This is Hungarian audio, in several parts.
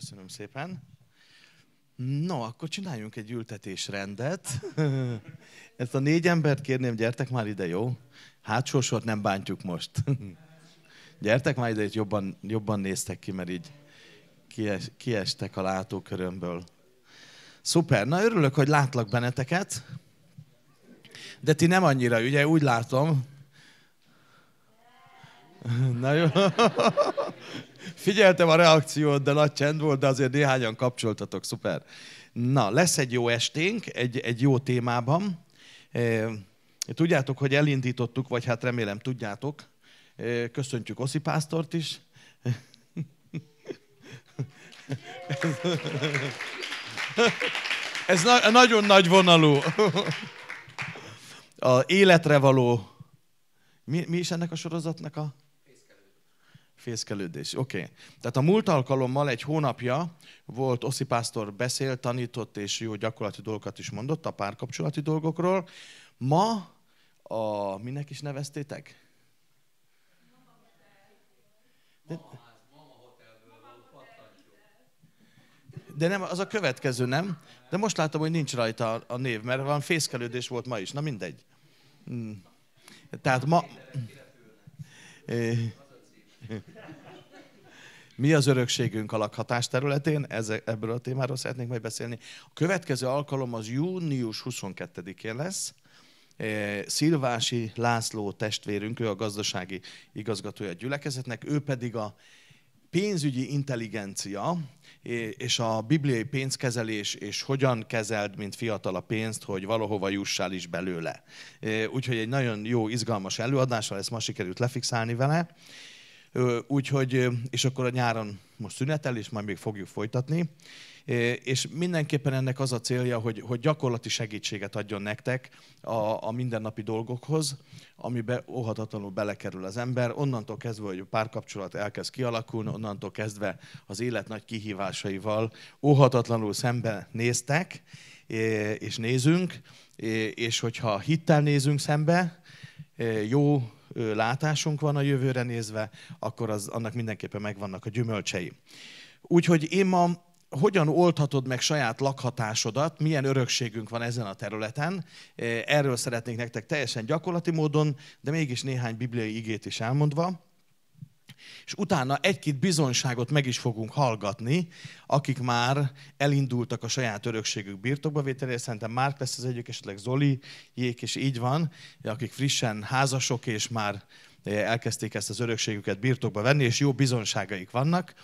Köszönöm szépen. No, akkor csináljunk egy ültetésrendet. Ezt a négy embert kérném, gyertek már ide, jó? sort nem bántjuk most. Gyertek már ide, itt jobban, jobban néztek ki, mert így kies, kiestek a látókörömből. Szuper, na örülök, hogy látlak benneteket. De ti nem annyira, ugye úgy látom, Na jó. Figyeltem a reakciót, de nagy csend volt, de azért néhányan kapcsoltatok, szuper. Na, lesz egy jó esténk, egy, egy jó témában. E, tudjátok, hogy elindítottuk, vagy hát remélem tudjátok. E, köszöntjük Oszi Pásztort is. Ez na- nagyon nagy vonalú. A életre való. Mi, mi is ennek a sorozatnak a Fészkelődés, oké. Okay. Tehát a múlt alkalommal egy hónapja volt Oszi Pásztor beszél tanított és jó gyakorlati dolgokat is mondott a párkapcsolati dolgokról. Ma a, minek is neveztétek? De, de nem, az a következő, nem? De most látom, hogy nincs rajta a, név, mert van fészkelődés volt ma is. Na mindegy. Hmm. Tehát ma... Mi az örökségünk a lakhatás területén? ebből a témáról szeretnék majd beszélni. A következő alkalom az június 22-én lesz. E, Szilvási László testvérünk, ő a gazdasági igazgatója a gyülekezetnek, ő pedig a pénzügyi intelligencia és a bibliai pénzkezelés, és hogyan kezeld, mint fiatal a pénzt, hogy valahova jussál is belőle. Úgyhogy egy nagyon jó, izgalmas előadással ezt ma sikerült lefixálni vele. Úgyhogy, és akkor a nyáron most szünetel, és majd még fogjuk folytatni. És mindenképpen ennek az a célja, hogy, hogy gyakorlati segítséget adjon nektek a, a mindennapi dolgokhoz, amiben óhatatlanul belekerül az ember. Onnantól kezdve, hogy a párkapcsolat elkezd kialakulni, onnantól kezdve az élet nagy kihívásaival óhatatlanul szembe néztek, és nézünk, és hogyha hittel nézünk szembe, jó látásunk van a jövőre nézve, akkor az, annak mindenképpen megvannak a gyümölcsei. Úgyhogy én ma hogyan oldhatod meg saját lakhatásodat, milyen örökségünk van ezen a területen. Erről szeretnék nektek teljesen gyakorlati módon, de mégis néhány bibliai igét is elmondva. És utána egy-két bizonyságot meg is fogunk hallgatni, akik már elindultak a saját örökségük birtokba vételére, Szerintem Márk lesz az egyik, esetleg Zoli, Jék, és így van, akik frissen házasok, és már eh, elkezdték ezt az örökségüket birtokba venni, és jó bizonságaik vannak,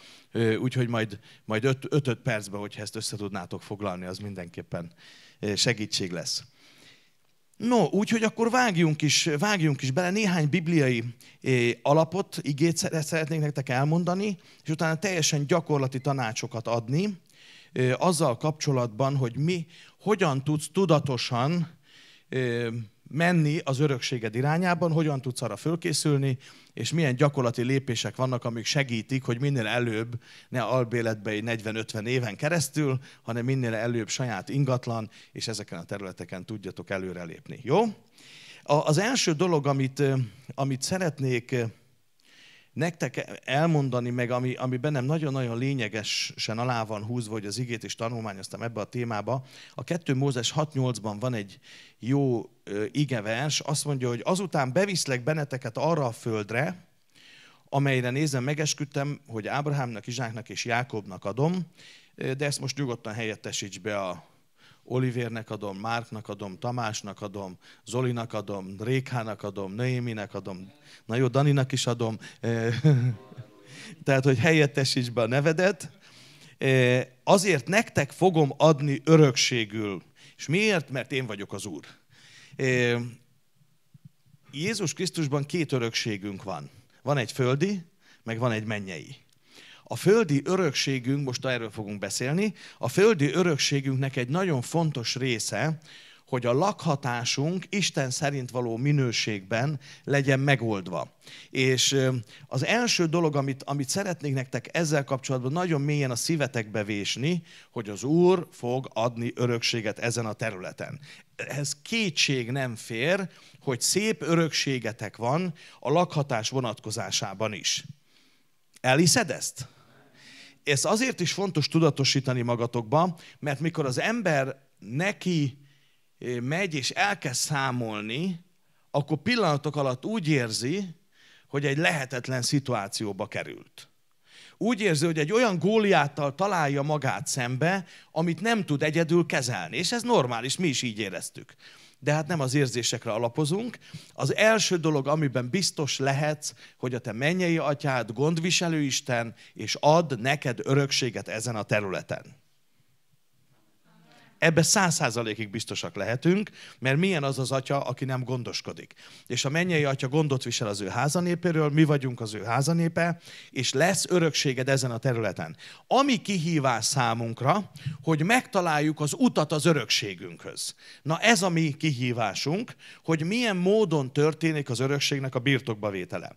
úgyhogy majd, majd 5-5 percben, hogyha ezt össze tudnátok foglalni, az mindenképpen eh, segítség lesz. No, úgyhogy akkor vágjunk is, vágjunk is bele. Néhány bibliai alapot, igét szeretnék nektek elmondani, és utána teljesen gyakorlati tanácsokat adni azzal kapcsolatban, hogy mi hogyan tudsz tudatosan menni az örökséged irányában, hogyan tudsz arra fölkészülni, és milyen gyakorlati lépések vannak, amik segítik, hogy minél előbb ne albéletbe 40-50 éven keresztül, hanem minél előbb saját ingatlan, és ezeken a területeken tudjatok előrelépni. Jó? Az első dolog, amit, amit szeretnék nektek elmondani meg, ami, ami bennem nagyon-nagyon lényegesen alá van húzva, hogy az igét is tanulmányoztam ebbe a témába. A 2 Mózes 6.8-ban van egy jó igevers, azt mondja, hogy azután beviszlek benneteket arra a földre, amelyre nézem megesküdtem, hogy Ábrahámnak, Izsáknak és Jákobnak adom, de ezt most nyugodtan helyettesíts be a Olivérnek adom, Márknak adom, Tamásnak adom, Zolinak adom, Rékának adom, Noéminek adom, na jó, Daninak is adom. E, tehát, hogy helyettesíts be a nevedet. E, azért nektek fogom adni örökségül. És miért? Mert én vagyok az Úr. E, Jézus Krisztusban két örökségünk van. Van egy földi, meg van egy mennyei. A földi örökségünk, most erről fogunk beszélni, a földi örökségünknek egy nagyon fontos része, hogy a lakhatásunk Isten szerint való minőségben legyen megoldva. És az első dolog, amit, amit szeretnék nektek ezzel kapcsolatban nagyon mélyen a szívetekbe vésni, hogy az Úr fog adni örökséget ezen a területen. Ez kétség nem fér, hogy szép örökségetek van a lakhatás vonatkozásában is. Eliszed ezt? ez azért is fontos tudatosítani magatokban, mert mikor az ember neki eh, megy és elkezd számolni, akkor pillanatok alatt úgy érzi, hogy egy lehetetlen szituációba került. Úgy érzi, hogy egy olyan góliáttal találja magát szembe, amit nem tud egyedül kezelni. És ez normális, mi is így éreztük de hát nem az érzésekre alapozunk. Az első dolog, amiben biztos lehetsz, hogy a te mennyei atyád gondviselő Isten, és ad neked örökséget ezen a területen. Ebbe száz százalékig biztosak lehetünk, mert milyen az az atya, aki nem gondoskodik. És a mennyei atya gondot visel az ő házanépéről, mi vagyunk az ő házanépe, és lesz örökséged ezen a területen. Ami kihívás számunkra, hogy megtaláljuk az utat az örökségünkhöz. Na ez a mi kihívásunk, hogy milyen módon történik az örökségnek a birtokba vétele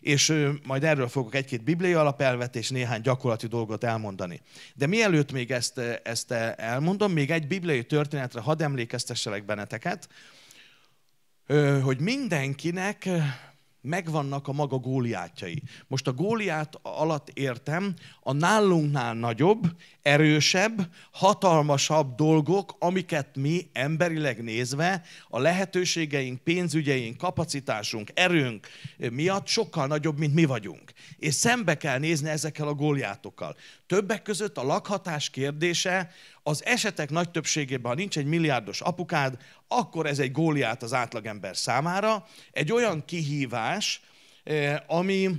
és majd erről fogok egy-két bibliai alapelvet és néhány gyakorlati dolgot elmondani. De mielőtt még ezt, ezt elmondom, még egy bibliai történetre hadd emlékeztesselek benneteket, hogy mindenkinek megvannak a maga góliátjai. Most a góliát alatt értem a nálunknál nagyobb, erősebb, hatalmasabb dolgok, amiket mi emberileg nézve a lehetőségeink, pénzügyeink, kapacitásunk, erőnk miatt sokkal nagyobb, mint mi vagyunk. És szembe kell nézni ezekkel a góliátokkal. Többek között a lakhatás kérdése az esetek nagy többségében, ha nincs egy milliárdos apukád, akkor ez egy góliát az átlagember számára. Egy olyan kihívás, eh, ami,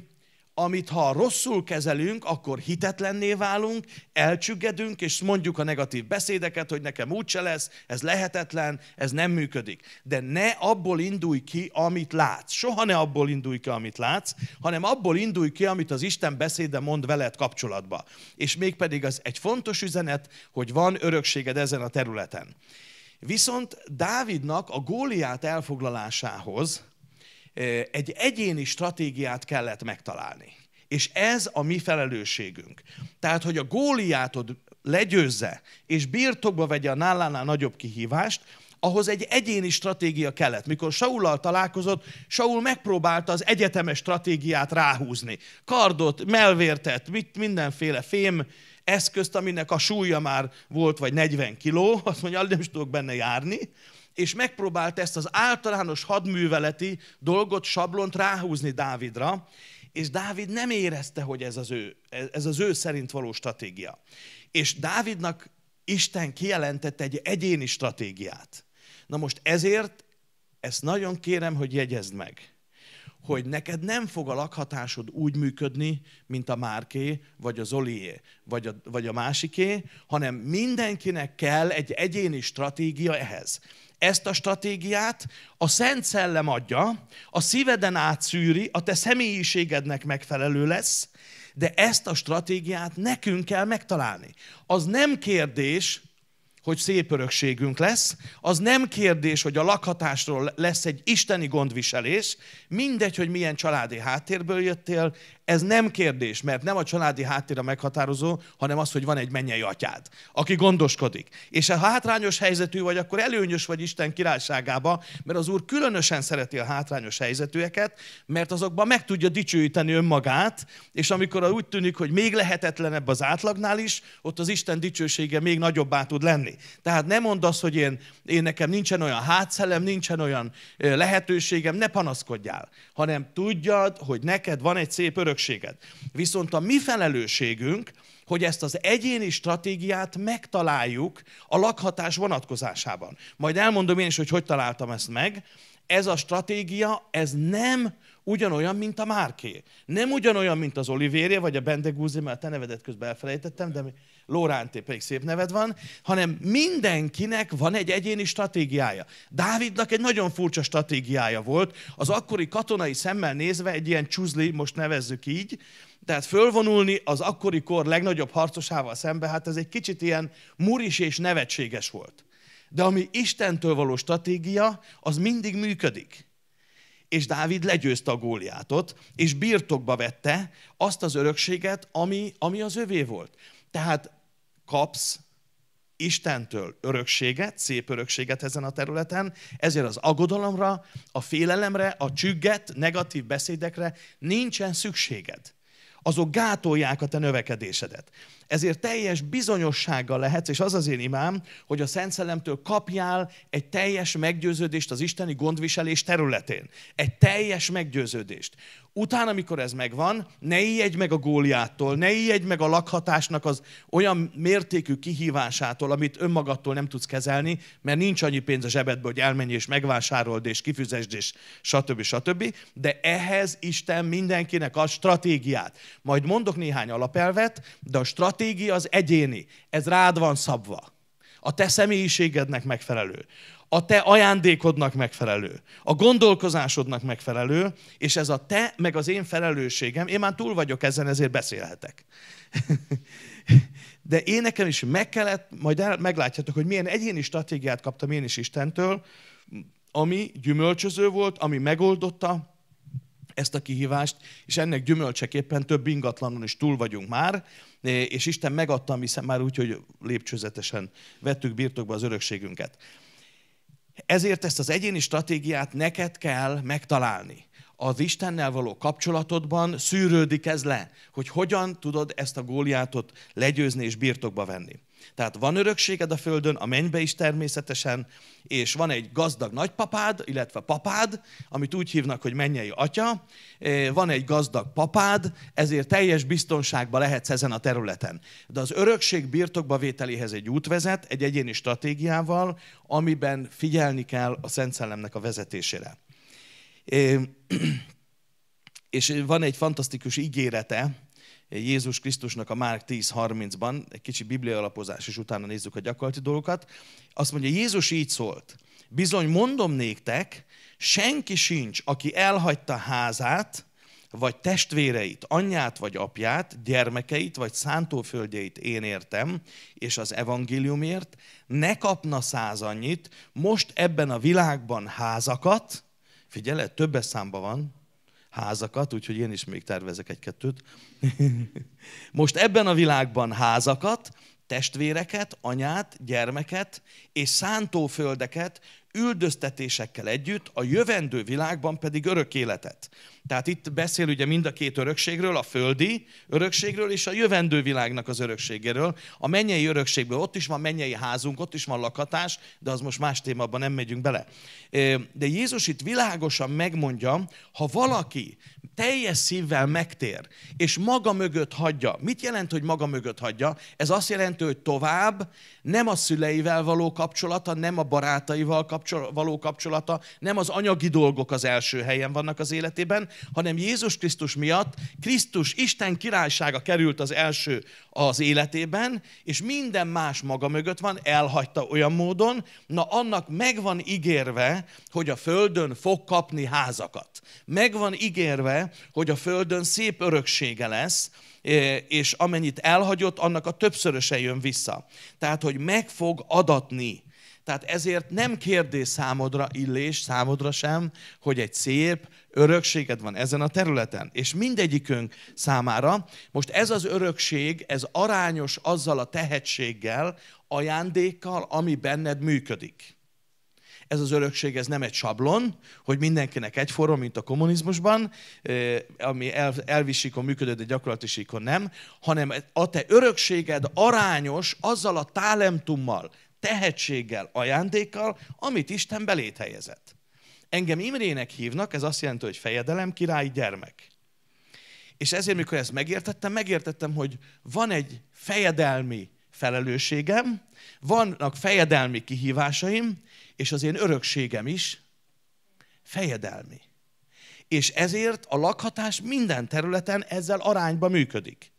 amit ha rosszul kezelünk, akkor hitetlenné válunk, elcsüggedünk, és mondjuk a negatív beszédeket, hogy nekem úgyse lesz, ez lehetetlen, ez nem működik. De ne abból indulj ki, amit látsz. Soha ne abból indulj ki, amit látsz, hanem abból indulj ki, amit az Isten beszéde mond veled kapcsolatba. És mégpedig az egy fontos üzenet, hogy van örökséged ezen a területen. Viszont Dávidnak a Góliát elfoglalásához, egy egyéni stratégiát kellett megtalálni. És ez a mi felelősségünk. Tehát, hogy a góliátod legyőzze, és birtokba vegye a nálánál nagyobb kihívást, ahhoz egy egyéni stratégia kellett. Mikor Saulal találkozott, Saul megpróbálta az egyetemes stratégiát ráhúzni. Kardot, melvértet, mit, mindenféle fém, eszközt, aminek a súlya már volt vagy 40 kiló, azt mondja, nem is tudok benne járni, és megpróbált ezt az általános hadműveleti dolgot, sablont ráhúzni Dávidra, és Dávid nem érezte, hogy ez az ő, ez az ő szerint való stratégia. És Dávidnak Isten kijelentett egy egyéni stratégiát. Na most ezért ezt nagyon kérem, hogy jegyezd meg, hogy neked nem fog a lakhatásod úgy működni, mint a Márké, vagy az Zolié, vagy a, vagy a másiké, hanem mindenkinek kell egy egyéni stratégia ehhez. Ezt a stratégiát a Szent Szellem adja, a szíveden átszűri, a te személyiségednek megfelelő lesz, de ezt a stratégiát nekünk kell megtalálni. Az nem kérdés, hogy szép örökségünk lesz, az nem kérdés, hogy a lakhatásról lesz egy isteni gondviselés, mindegy, hogy milyen családi háttérből jöttél, ez nem kérdés, mert nem a családi háttér a meghatározó, hanem az, hogy van egy mennyei atyád, aki gondoskodik. És ha hátrányos helyzetű vagy, akkor előnyös vagy Isten királyságába, mert az Úr különösen szereti a hátrányos helyzetűeket, mert azokban meg tudja dicsőíteni önmagát, és amikor úgy tűnik, hogy még lehetetlenebb az átlagnál is, ott az Isten dicsősége még nagyobbá tud lenni. Tehát nem mondd azt, hogy én, én nekem nincsen olyan hátszelem, nincsen olyan lehetőségem, ne panaszkodjál, hanem tudjad, hogy neked van egy szép örök örökséget. Viszont a mi felelősségünk, hogy ezt az egyéni stratégiát megtaláljuk a lakhatás vonatkozásában. Majd elmondom én is, hogy hogy találtam ezt meg. Ez a stratégia, ez nem ugyanolyan, mint a Márké. Nem ugyanolyan, mint az Olivéria, vagy a Bendegúzi, mert a te nevedet közben elfelejtettem, de... Mi... Lóránté pedig szép neved van, hanem mindenkinek van egy egyéni stratégiája. Dávidnak egy nagyon furcsa stratégiája volt, az akkori katonai szemmel nézve egy ilyen csúzli, most nevezzük így, tehát fölvonulni az akkori kor legnagyobb harcosával szembe, hát ez egy kicsit ilyen muris és nevetséges volt. De ami Istentől való stratégia, az mindig működik és Dávid legyőzte a Góliátot, és birtokba vette azt az örökséget, ami, ami az övé volt. Tehát kapsz Istentől örökséget, szép örökséget ezen a területen, ezért az aggodalomra, a félelemre, a csügget, negatív beszédekre nincsen szükséged. Azok gátolják a te növekedésedet. Ezért teljes bizonyossággal lehetsz, és az az én imám, hogy a Szent Szellemtől kapjál egy teljes meggyőződést az isteni gondviselés területén. Egy teljes meggyőződést. Utána, amikor ez megvan, ne ijedj meg a góliától, ne ijedj meg a lakhatásnak az olyan mértékű kihívásától, amit önmagadtól nem tudsz kezelni, mert nincs annyi pénz a zsebedbe, hogy elmenj és megvásárold, és kifizesd, és stb. stb. De ehhez Isten mindenkinek a stratégiát. Majd mondok néhány alapelvet, de a stratégiát stratégia az egyéni. Ez rád van szabva. A te személyiségednek megfelelő. A te ajándékodnak megfelelő. A gondolkozásodnak megfelelő. És ez a te, meg az én felelősségem. Én már túl vagyok ezen, ezért beszélhetek. De én nekem is meg kellett, majd el, meglátjátok, hogy milyen egyéni stratégiát kaptam én is Istentől, ami gyümölcsöző volt, ami megoldotta ezt a kihívást, és ennek gyümölcseképpen több ingatlanon is túl vagyunk már, és Isten megadta, hiszen már úgy, hogy lépcsőzetesen vettük birtokba az örökségünket. Ezért ezt az egyéni stratégiát neked kell megtalálni. Az Istennel való kapcsolatodban szűrődik ez le, hogy hogyan tudod ezt a góliátot legyőzni és birtokba venni. Tehát van örökséged a földön, a mennybe is természetesen, és van egy gazdag nagypapád, illetve papád, amit úgy hívnak, hogy mennyei atya, e, van egy gazdag papád, ezért teljes biztonságban lehetsz ezen a területen. De az örökség birtokba vételéhez egy út vezet, egy egyéni stratégiával, amiben figyelni kell a Szent Szellemnek a vezetésére. E, és van egy fantasztikus ígérete Jézus Krisztusnak a Márk 10.30-ban, egy kicsi biblia alapozás, és utána nézzük a gyakorlati dolgokat. Azt mondja, Jézus így szólt, bizony mondom néktek, senki sincs, aki elhagyta házát, vagy testvéreit, anyját vagy apját, gyermekeit vagy szántóföldjeit én értem, és az evangéliumért, ne kapna százannyit, most ebben a világban házakat, figyelj, többes számba van, házakat, úgyhogy én is még tervezek egy-kettőt. Most ebben a világban házakat, testvéreket, anyát, gyermeket és szántóföldeket üldöztetésekkel együtt, a jövendő világban pedig örök életet. Tehát itt beszél ugye mind a két örökségről, a földi örökségről és a jövendő világnak az örökségéről. A mennyei örökségből ott is van mennyei házunk, ott is van lakatás, de az most más témában nem megyünk bele. De Jézus itt világosan megmondja, ha valaki teljes szívvel megtér, és maga mögött hagyja. Mit jelent, hogy maga mögött hagyja? Ez azt jelenti, hogy tovább nem a szüleivel való kapcsolata, nem a barátaival kapcsol- való kapcsolata, nem az anyagi dolgok az első helyen vannak az életében, hanem Jézus Krisztus miatt Krisztus Isten királysága került az első az életében, és minden más maga mögött van, elhagyta olyan módon, na annak megvan ígérve, hogy a földön fog kapni házakat. Megvan ígérve, hogy a földön szép öröksége lesz, e, és amennyit elhagyott, annak a többszöröse jön vissza. Tehát, hogy meg fog adatni tehát ezért nem kérdés számodra, illés számodra sem, hogy egy szép örökséged van ezen a területen. És mindegyikünk számára most ez az örökség, ez arányos azzal a tehetséggel, ajándékkal, ami benned működik ez az örökség, ez nem egy sablon, hogy mindenkinek egyforma, mint a kommunizmusban, ami elvisíkon működött, de gyakorlatisíkon nem, hanem a te örökséged arányos azzal a talentummal, tehetséggel, ajándékkal, amit Isten belét helyezett. Engem Imrének hívnak, ez azt jelenti, hogy fejedelem, király, gyermek. És ezért, mikor ezt megértettem, megértettem, hogy van egy fejedelmi felelősségem, vannak fejedelmi kihívásaim, és az én örökségem is fejedelmi. És ezért a lakhatás minden területen ezzel arányba működik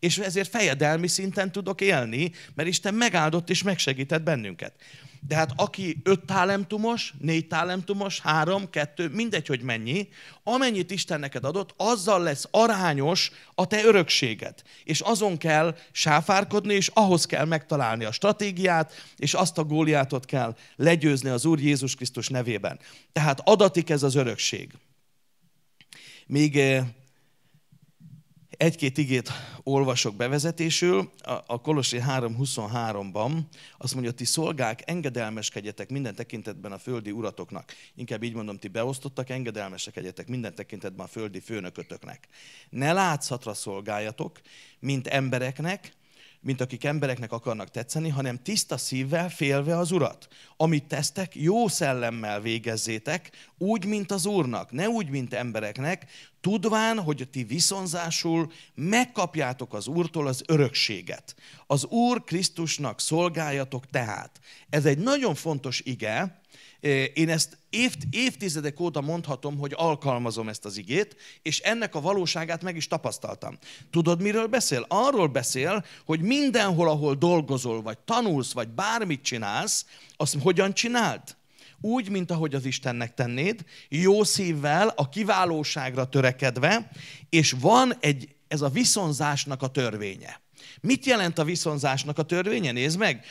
és ezért fejedelmi szinten tudok élni, mert Isten megáldott és megsegített bennünket. De hát aki öt talentumos, négy talentumos, három, kettő, mindegy, hogy mennyi, amennyit Isten neked adott, azzal lesz arányos a te örökséged. És azon kell sáfárkodni, és ahhoz kell megtalálni a stratégiát, és azt a góliátot kell legyőzni az Úr Jézus Krisztus nevében. Tehát adatik ez az örökség. Még eh, egy-két igét olvasok bevezetésül, a Kolossi 3.23-ban azt mondja, ti szolgák, engedelmeskedjetek minden tekintetben a földi uratoknak. Inkább így mondom, ti beosztottak, engedelmeskedjetek minden tekintetben a földi főnökötöknek. Ne látszatra szolgáljatok, mint embereknek, mint akik embereknek akarnak tetszeni, hanem tiszta szívvel félve az Urat. Amit tesztek, jó szellemmel végezzétek, úgy, mint az Úrnak, ne úgy, mint embereknek, tudván, hogy ti viszonzásul megkapjátok az Úrtól az örökséget. Az Úr Krisztusnak szolgáljatok tehát. Ez egy nagyon fontos ige, én ezt évt, évtizedek óta mondhatom, hogy alkalmazom ezt az igét, és ennek a valóságát meg is tapasztaltam. Tudod, miről beszél? Arról beszél, hogy mindenhol, ahol dolgozol, vagy tanulsz, vagy bármit csinálsz, azt hogyan csináld? úgy, mint ahogy az Istennek tennéd, jó szívvel, a kiválóságra törekedve, és van egy, ez a viszonzásnak a törvénye. Mit jelent a viszonzásnak a törvénye? Nézd meg!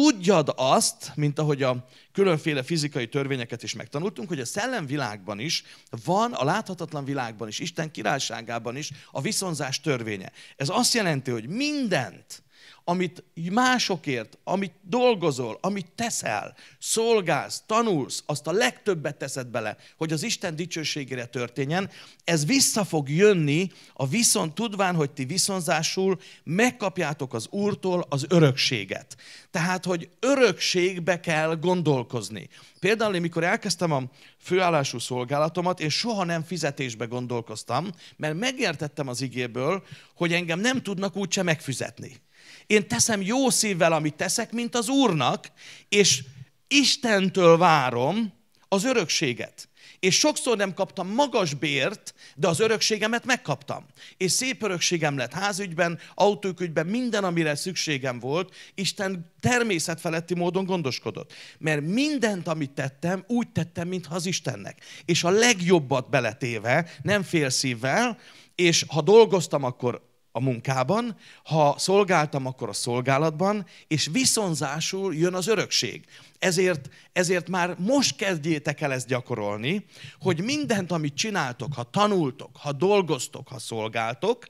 Tudjad azt, mint ahogy a különféle fizikai törvényeket is megtanultunk, hogy a szellemvilágban is van, a láthatatlan világban is, Isten királyságában is a viszonzás törvénye. Ez azt jelenti, hogy mindent, amit másokért, amit dolgozol, amit teszel, szolgálsz, tanulsz, azt a legtöbbet teszed bele, hogy az Isten dicsőségére történjen, ez vissza fog jönni a viszont, tudván, hogy ti viszonzásul megkapjátok az Úrtól az örökséget. Tehát, hogy örökségbe kell gondolkozni. Például, amikor elkezdtem a főállású szolgálatomat, én soha nem fizetésbe gondolkoztam, mert megértettem az igéből, hogy engem nem tudnak úgyse megfizetni. Én teszem jó szívvel, amit teszek, mint az Úrnak, és Istentől várom az örökséget. És sokszor nem kaptam magas bért, de az örökségemet megkaptam. És szép örökségem lett házügyben, autókügyben, minden, amire szükségem volt, Isten természetfeletti módon gondoskodott. Mert mindent, amit tettem, úgy tettem, mintha az Istennek. És a legjobbat beletéve, nem félszívvel, és ha dolgoztam, akkor a munkában, ha szolgáltam, akkor a szolgálatban, és viszonzásul jön az örökség. Ezért, ezért már most kezdjétek el ezt gyakorolni, hogy mindent, amit csináltok, ha tanultok, ha dolgoztok, ha szolgáltok,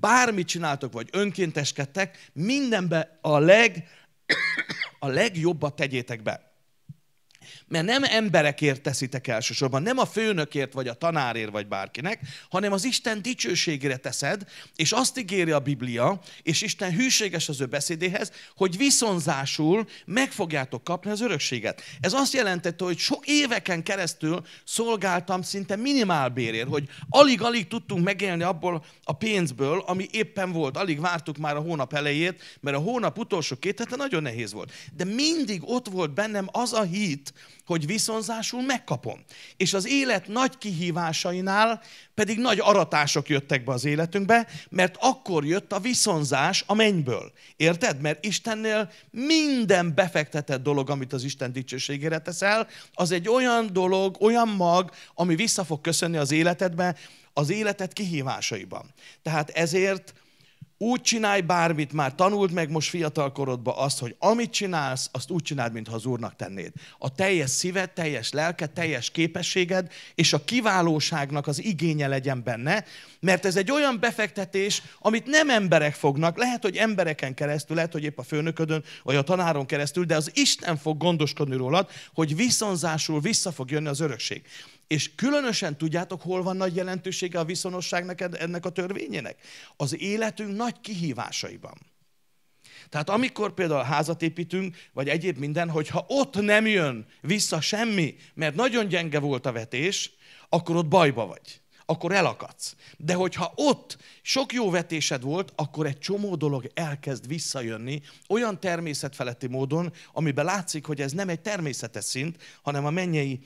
bármit csináltok, vagy önkénteskedtek, mindenbe a, leg, a legjobbat tegyétek be. Mert nem emberekért teszitek elsősorban, nem a főnökért, vagy a tanárért, vagy bárkinek, hanem az Isten dicsőségére teszed, és azt ígéri a Biblia, és Isten hűséges az ő beszédéhez, hogy viszonzásul meg fogjátok kapni az örökséget. Ez azt jelentette, hogy sok éveken keresztül szolgáltam szinte minimálbérért, hogy alig-alig tudtunk megélni abból a pénzből, ami éppen volt. Alig vártuk már a hónap elejét, mert a hónap utolsó két hete nagyon nehéz volt. De mindig ott volt bennem az a hit, hogy viszonzásul megkapom. És az élet nagy kihívásainál pedig nagy aratások jöttek be az életünkbe, mert akkor jött a viszonzás a mennyből. Érted? Mert Istennél minden befektetett dolog, amit az Isten dicsőségére teszel, az egy olyan dolog, olyan mag, ami vissza fog köszönni az életedbe, az életed kihívásaiban. Tehát ezért úgy csinálj bármit már, tanult meg most fiatal korodban azt, hogy amit csinálsz, azt úgy csináld, mintha az Úrnak tennéd. A teljes szíved, teljes lelke, teljes képességed, és a kiválóságnak az igénye legyen benne, mert ez egy olyan befektetés, amit nem emberek fognak, lehet, hogy embereken keresztül, lehet, hogy épp a főnöködön, vagy a tanáron keresztül, de az Isten fog gondoskodni rólad, hogy viszonzásul vissza fog jönni az örökség. És különösen tudjátok, hol van nagy jelentősége a viszonosságnak ennek a törvényének? Az életünk nagy kihívásaiban. Tehát amikor például házat építünk, vagy egyéb minden, hogyha ott nem jön vissza semmi, mert nagyon gyenge volt a vetés, akkor ott bajba vagy akkor elakadsz. De hogyha ott sok jó vetésed volt, akkor egy csomó dolog elkezd visszajönni olyan természetfeletti módon, amiben látszik, hogy ez nem egy természetes szint, hanem a mennyei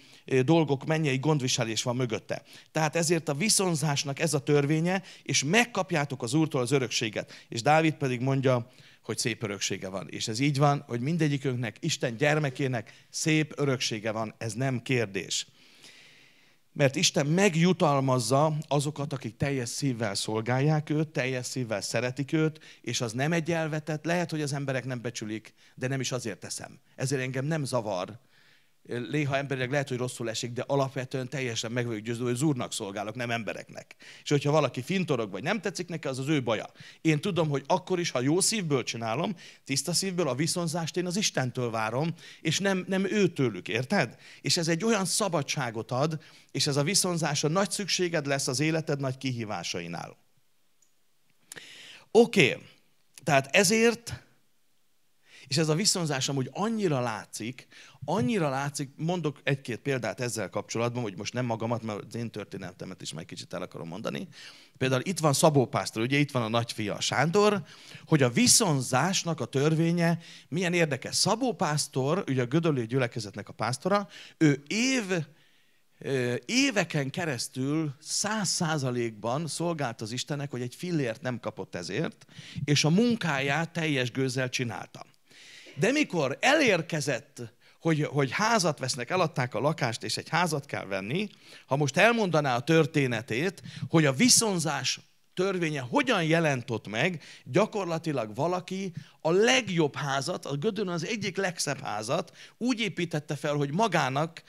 dolgok, mennyei gondviselés van mögötte. Tehát ezért a viszonzásnak ez a törvénye, és megkapjátok az Úrtól az örökséget. És Dávid pedig mondja, hogy szép öröksége van. És ez így van, hogy mindegyikünknek, Isten gyermekének szép öröksége van, ez nem kérdés. Mert Isten megjutalmazza azokat, akik teljes szívvel szolgálják őt, teljes szívvel szeretik őt, és az nem egy elvetett, lehet, hogy az emberek nem becsülik, de nem is azért teszem. Ezért engem nem zavar, Léha emberek lehet, hogy rosszul esik, de alapvetően teljesen meg vagyok győződve, hogy az úrnak szolgálok, nem embereknek. És hogyha valaki fintorog vagy nem tetszik neki, az az ő baja. Én tudom, hogy akkor is, ha jó szívből csinálom, tiszta szívből, a viszonzást én az Istentől várom, és nem, nem őtőlük, érted? És ez egy olyan szabadságot ad, és ez a viszonzás a nagy szükséged lesz az életed nagy kihívásainál. Oké, okay. tehát ezért és ez a viszonzás amúgy annyira látszik, annyira látszik, mondok egy-két példát ezzel kapcsolatban, hogy most nem magamat, mert az én történetemet is meg kicsit el akarom mondani. Például itt van Szabó Pásztor, ugye itt van a nagyfia Sándor, hogy a viszonzásnak a törvénye milyen érdekes. Szabó Pásztor, ugye a Gödöllő gyülekezetnek a pásztora, ő év éveken keresztül száz százalékban szolgált az Istennek, hogy egy fillért nem kapott ezért, és a munkáját teljes gőzzel csinálta. De mikor elérkezett, hogy, hogy házat vesznek, eladták a lakást, és egy házat kell venni, ha most elmondaná a történetét, hogy a viszonzás törvénye hogyan jelentott meg, gyakorlatilag valaki a legjobb házat, a Gödön az egyik legszebb házat úgy építette fel, hogy magának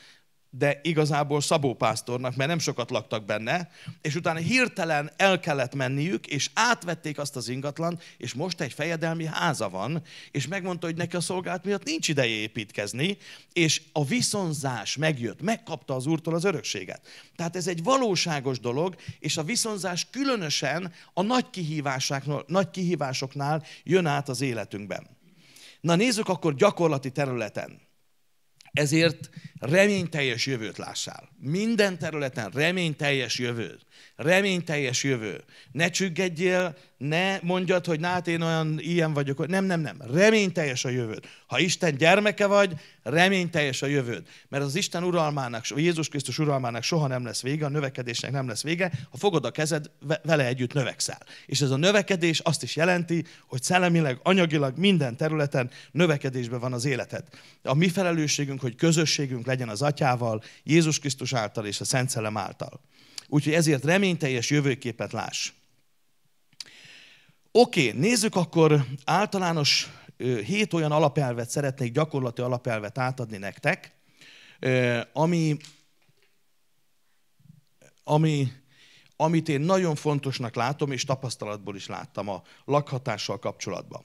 de igazából Szabó pásztornak, mert nem sokat laktak benne, és utána hirtelen el kellett menniük, és átvették azt az ingatlan, és most egy fejedelmi háza van, és megmondta, hogy neki a szolgált miatt nincs ideje építkezni, és a viszonzás megjött, megkapta az úrtól az örökséget. Tehát ez egy valóságos dolog, és a viszonzás különösen a nagy, nagy kihívásoknál jön át az életünkben. Na nézzük akkor gyakorlati területen. Ezért reményteljes jövőt lássál. Minden területen reményteljes jövőt. Reményteljes jövő. Ne csüggedjél, ne mondjad, hogy hát én olyan ilyen vagyok. Nem, nem, nem. Reményteljes a jövőd. Ha Isten gyermeke vagy, reményteljes a jövőd. Mert az Isten uralmának, Jézus Krisztus uralmának soha nem lesz vége, a növekedésnek nem lesz vége. Ha fogod a kezed, vele együtt növekszel. És ez a növekedés azt is jelenti, hogy szellemileg, anyagilag, minden területen növekedésben van az életed. A mi felelősségünk, hogy közösségünk legyen az Atyával, Jézus Krisztus által és a Szent Szellem által. Úgyhogy ezért reményteljes jövőképet láss. Oké, okay, nézzük akkor általános hét olyan alapelvet szeretnék, gyakorlati alapelvet átadni nektek, ami, ami, amit én nagyon fontosnak látom, és tapasztalatból is láttam a lakhatással kapcsolatban.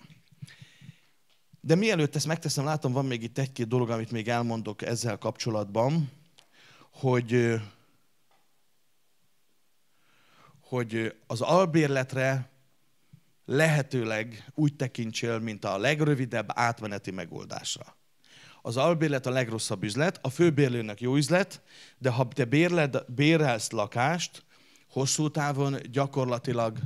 De mielőtt ezt megteszem, látom, van még itt egy-két dolog, amit még elmondok ezzel kapcsolatban, hogy hogy az albérletre lehetőleg úgy tekintsél, mint a legrövidebb átmeneti megoldásra. Az albérlet a legrosszabb üzlet, a főbérlőnek jó üzlet, de ha te bérled, bérelsz lakást, hosszú távon gyakorlatilag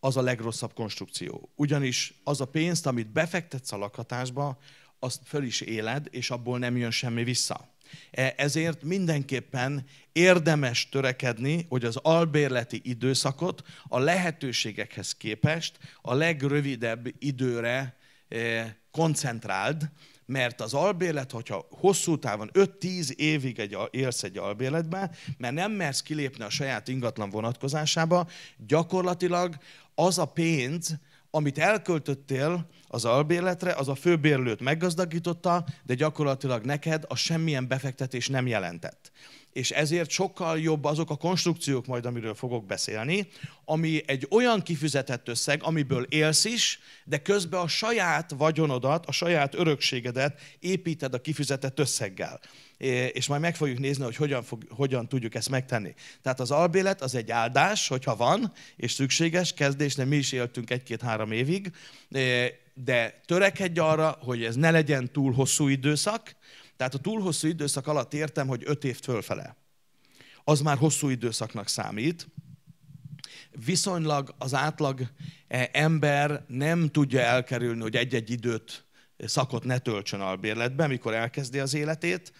az a legrosszabb konstrukció. Ugyanis az a pénzt, amit befektetsz a lakhatásba, azt föl is éled, és abból nem jön semmi vissza. E, ezért mindenképpen érdemes törekedni, hogy az albérleti időszakot a lehetőségekhez képest a legrövidebb időre e, koncentráld, mert az albérlet, hogyha hosszú távon 5-10 évig egy, élsz egy albérletben, mert nem mersz kilépni a saját ingatlan vonatkozásába, gyakorlatilag az a pénz, amit elköltöttél az albérletre, az a főbérlőt meggazdagította, de gyakorlatilag neked a semmilyen befektetés nem jelentett és ezért sokkal jobb azok a konstrukciók majd, amiről fogok beszélni, ami egy olyan kifizetett összeg, amiből élsz is, de közben a saját vagyonodat, a saját örökségedet építed a kifizetett összeggel. És majd meg fogjuk nézni, hogy hogyan, fog, hogyan tudjuk ezt megtenni. Tehát az albélet az egy áldás, hogyha van, és szükséges, kezdésnél mi is éltünk egy-két-három évig, de törekedj arra, hogy ez ne legyen túl hosszú időszak, tehát a túl hosszú időszak alatt értem, hogy öt év fölfele. Az már hosszú időszaknak számít. Viszonylag az átlag eh, ember nem tudja elkerülni, hogy egy-egy időt, eh, szakot ne töltsön albérletbe, mikor elkezdi az életét,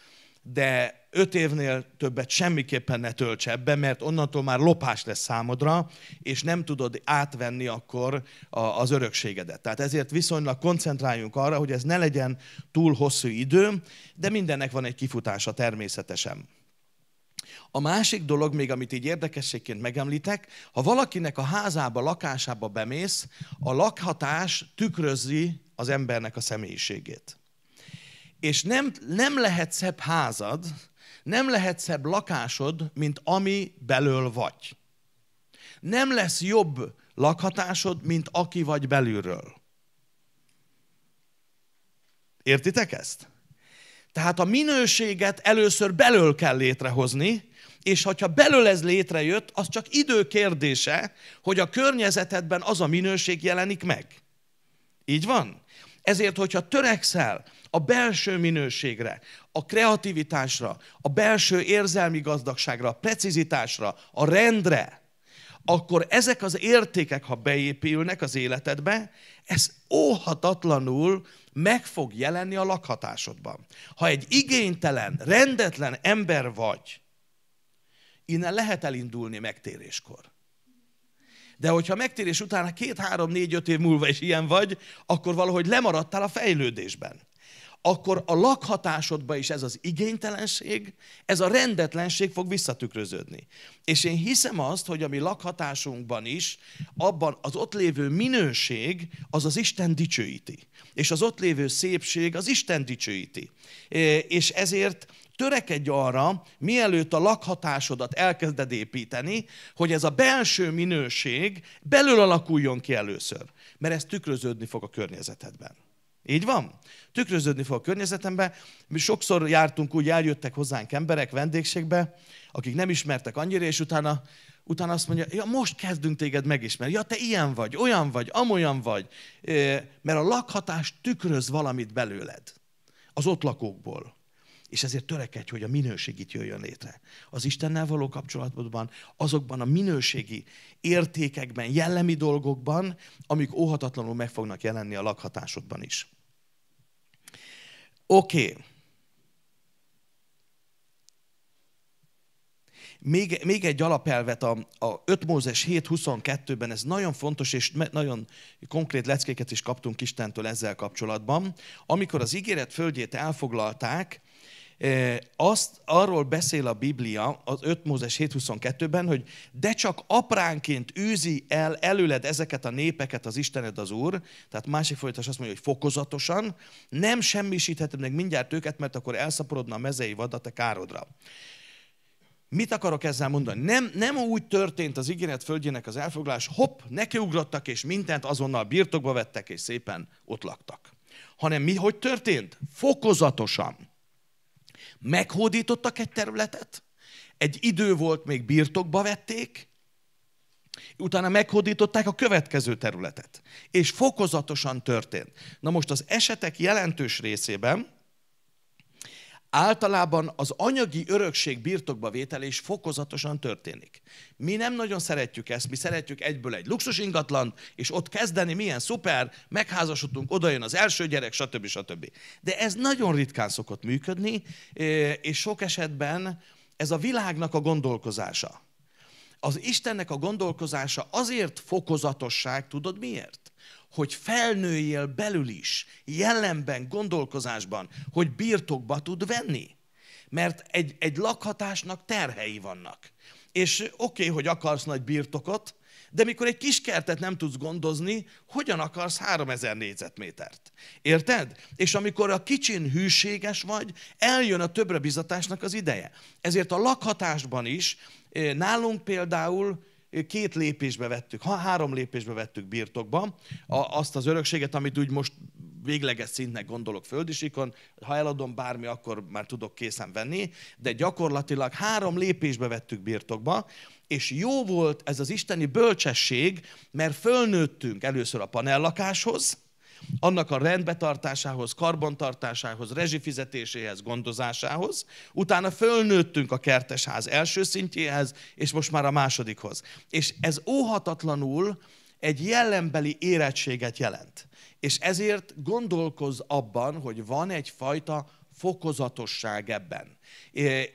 de öt évnél többet semmiképpen ne tölts ebbe, mert onnantól már lopás lesz számodra, és nem tudod átvenni akkor az örökségedet. Tehát ezért viszonylag koncentráljunk arra, hogy ez ne legyen túl hosszú idő, de mindennek van egy kifutása természetesen. A másik dolog még, amit így érdekességként megemlítek, ha valakinek a házába, lakásába bemész, a lakhatás tükrözi az embernek a személyiségét. És nem, nem lehet szebb házad, nem lehet szebb lakásod, mint ami belől vagy. Nem lesz jobb lakhatásod, mint aki vagy belülről. Értitek ezt? Tehát a minőséget először belől kell létrehozni, és ha belől ez létrejött, az csak idő kérdése, hogy a környezetedben az a minőség jelenik meg. Így van? Ezért, hogyha törekszel a belső minőségre, a kreativitásra, a belső érzelmi gazdagságra, a precizitásra, a rendre, akkor ezek az értékek, ha beépülnek az életedbe, ez óhatatlanul meg fog jelenni a lakhatásodban. Ha egy igénytelen, rendetlen ember vagy, innen lehet elindulni megtéréskor. De hogyha megtérés után két, három, négy, öt év múlva is ilyen vagy, akkor valahogy lemaradtál a fejlődésben akkor a lakhatásodba is ez az igénytelenség, ez a rendetlenség fog visszatükröződni. És én hiszem azt, hogy a mi lakhatásunkban is, abban az ott lévő minőség, az az Isten dicsőíti. És az ott lévő szépség az Isten dicsőíti. És ezért törekedj arra, mielőtt a lakhatásodat elkezded építeni, hogy ez a belső minőség belül alakuljon ki először, mert ez tükröződni fog a környezetedben. Így van? Tükröződni fog a környezetembe. Mi sokszor jártunk úgy, eljöttek hozzánk emberek vendégségbe, akik nem ismertek annyira, és utána, utána azt mondja, ja, most kezdünk téged megismerni. Ja, te ilyen vagy, olyan vagy, amolyan vagy. Mert a lakhatás tükröz valamit belőled. Az ott lakókból. És ezért törekedj, hogy a minőség itt jöjjön létre. Az Istennel való kapcsolatban, azokban a minőségi értékekben, jellemi dolgokban, amik óhatatlanul meg fognak jelenni a lakhatásodban is. Oké. Okay. Még, még egy alapelvet a, a 5 Mózes 7.22-ben, ez nagyon fontos, és nagyon konkrét leckéket is kaptunk Istentől ezzel kapcsolatban. Amikor az ígéret földjét elfoglalták, Eh, azt arról beszél a Biblia az 5 Mózes 7.22-ben, hogy de csak apránként űzi el előled ezeket a népeket az Istened az Úr, tehát másik fordítás azt mondja, hogy fokozatosan, nem semmisítheted meg mindjárt őket, mert akkor elszaporodna a mezei vad a te károdra. Mit akarok ezzel mondani? Nem, nem úgy történt az ígéret földjének az elfoglalás, hopp, nekiugrottak, és mindent azonnal birtokba vettek, és szépen ott laktak. Hanem mi hogy történt? Fokozatosan meghódítottak egy területet, egy idő volt, még birtokba vették, utána meghódították a következő területet. És fokozatosan történt. Na most az esetek jelentős részében Általában az anyagi örökség birtokba is fokozatosan történik. Mi nem nagyon szeretjük ezt, mi szeretjük egyből egy luxus ingatlant, és ott kezdeni, milyen szuper, megházasodtunk, oda jön az első gyerek, stb. stb. De ez nagyon ritkán szokott működni, és sok esetben ez a világnak a gondolkozása. Az Istennek a gondolkozása azért fokozatosság, tudod miért? hogy felnőjél belül is, jelenben, gondolkozásban, hogy birtokba tud venni. Mert egy, egy lakhatásnak terhei vannak. És oké, okay, hogy akarsz nagy birtokot, de mikor egy kis kertet nem tudsz gondozni, hogyan akarsz 3000 négyzetmétert? Érted? És amikor a kicsin hűséges vagy, eljön a többre bizatásnak az ideje. Ezért a lakhatásban is, eh, nálunk például két lépésbe vettük, ha három lépésbe vettük birtokba a, azt az örökséget, amit úgy most végleges szintnek gondolok földisikon, ha eladom bármi, akkor már tudok készen venni, de gyakorlatilag három lépésbe vettük birtokba, és jó volt ez az isteni bölcsesség, mert fölnőttünk először a panellakáshoz, annak a rendbetartásához, karbantartásához, rezsifizetéséhez, gondozásához. Utána fölnőttünk a kertesház első szintjéhez, és most már a másodikhoz. És ez óhatatlanul egy jellembeli érettséget jelent. És ezért gondolkozz abban, hogy van egyfajta fokozatosság ebben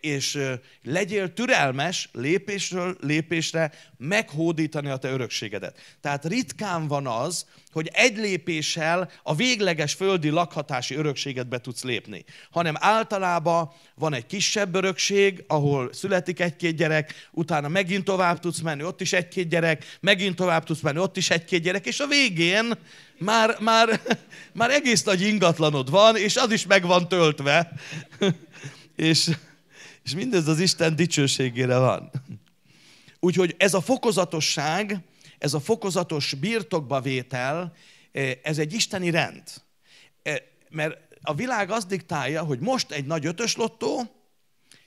és legyél türelmes lépésről lépésre meghódítani a te örökségedet. Tehát ritkán van az, hogy egy lépéssel a végleges földi lakhatási örökséget be tudsz lépni, hanem általában van egy kisebb örökség, ahol születik egy-két gyerek, utána megint tovább tudsz menni, ott is egy-két gyerek, megint tovább tudsz menni, ott is egy-két gyerek, és a végén már, már, már egész nagy ingatlanod van, és az is meg van töltve. és, és mindez az Isten dicsőségére van. Úgyhogy ez a fokozatosság, ez a fokozatos birtokba vétel, eh, ez egy isteni rend. Eh, mert a világ azt diktálja, hogy most egy nagy ötös lottó,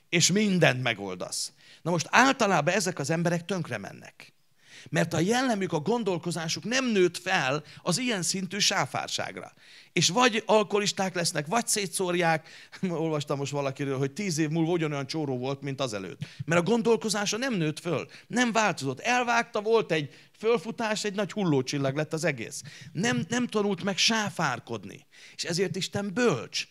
és mindent megoldasz. Na most általában ezek az emberek tönkre mennek. Mert a jellemük, a gondolkozásuk nem nőtt fel az ilyen szintű sáfárságra. És vagy alkoholisták lesznek, vagy szétszórják. Olvastam most valakiről, hogy tíz év múlva ugyanolyan csóró volt, mint az előtt. Mert a gondolkozása nem nőtt föl, nem változott. Elvágta, volt egy fölfutás, egy nagy hullócsillag lett az egész. Nem, nem tanult meg sáfárkodni. És ezért Isten bölcs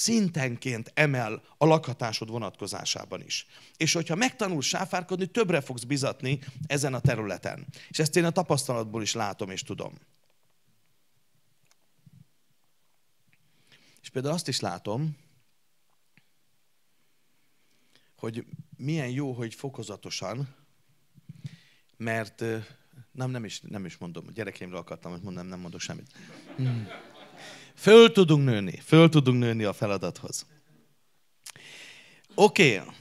szintenként emel a lakhatásod vonatkozásában is. És hogyha megtanulsz sáfárkodni, többre fogsz bizatni ezen a területen. És ezt én a tapasztalatból is látom és tudom. És például azt is látom, hogy milyen jó, hogy fokozatosan, mert nem, nem is, nem is mondom, a gyerekeimről akartam, hogy mondom, nem mondok semmit. Hmm. Föl tudunk nőni, föl tudunk nőni a feladathoz. Oké. Okay.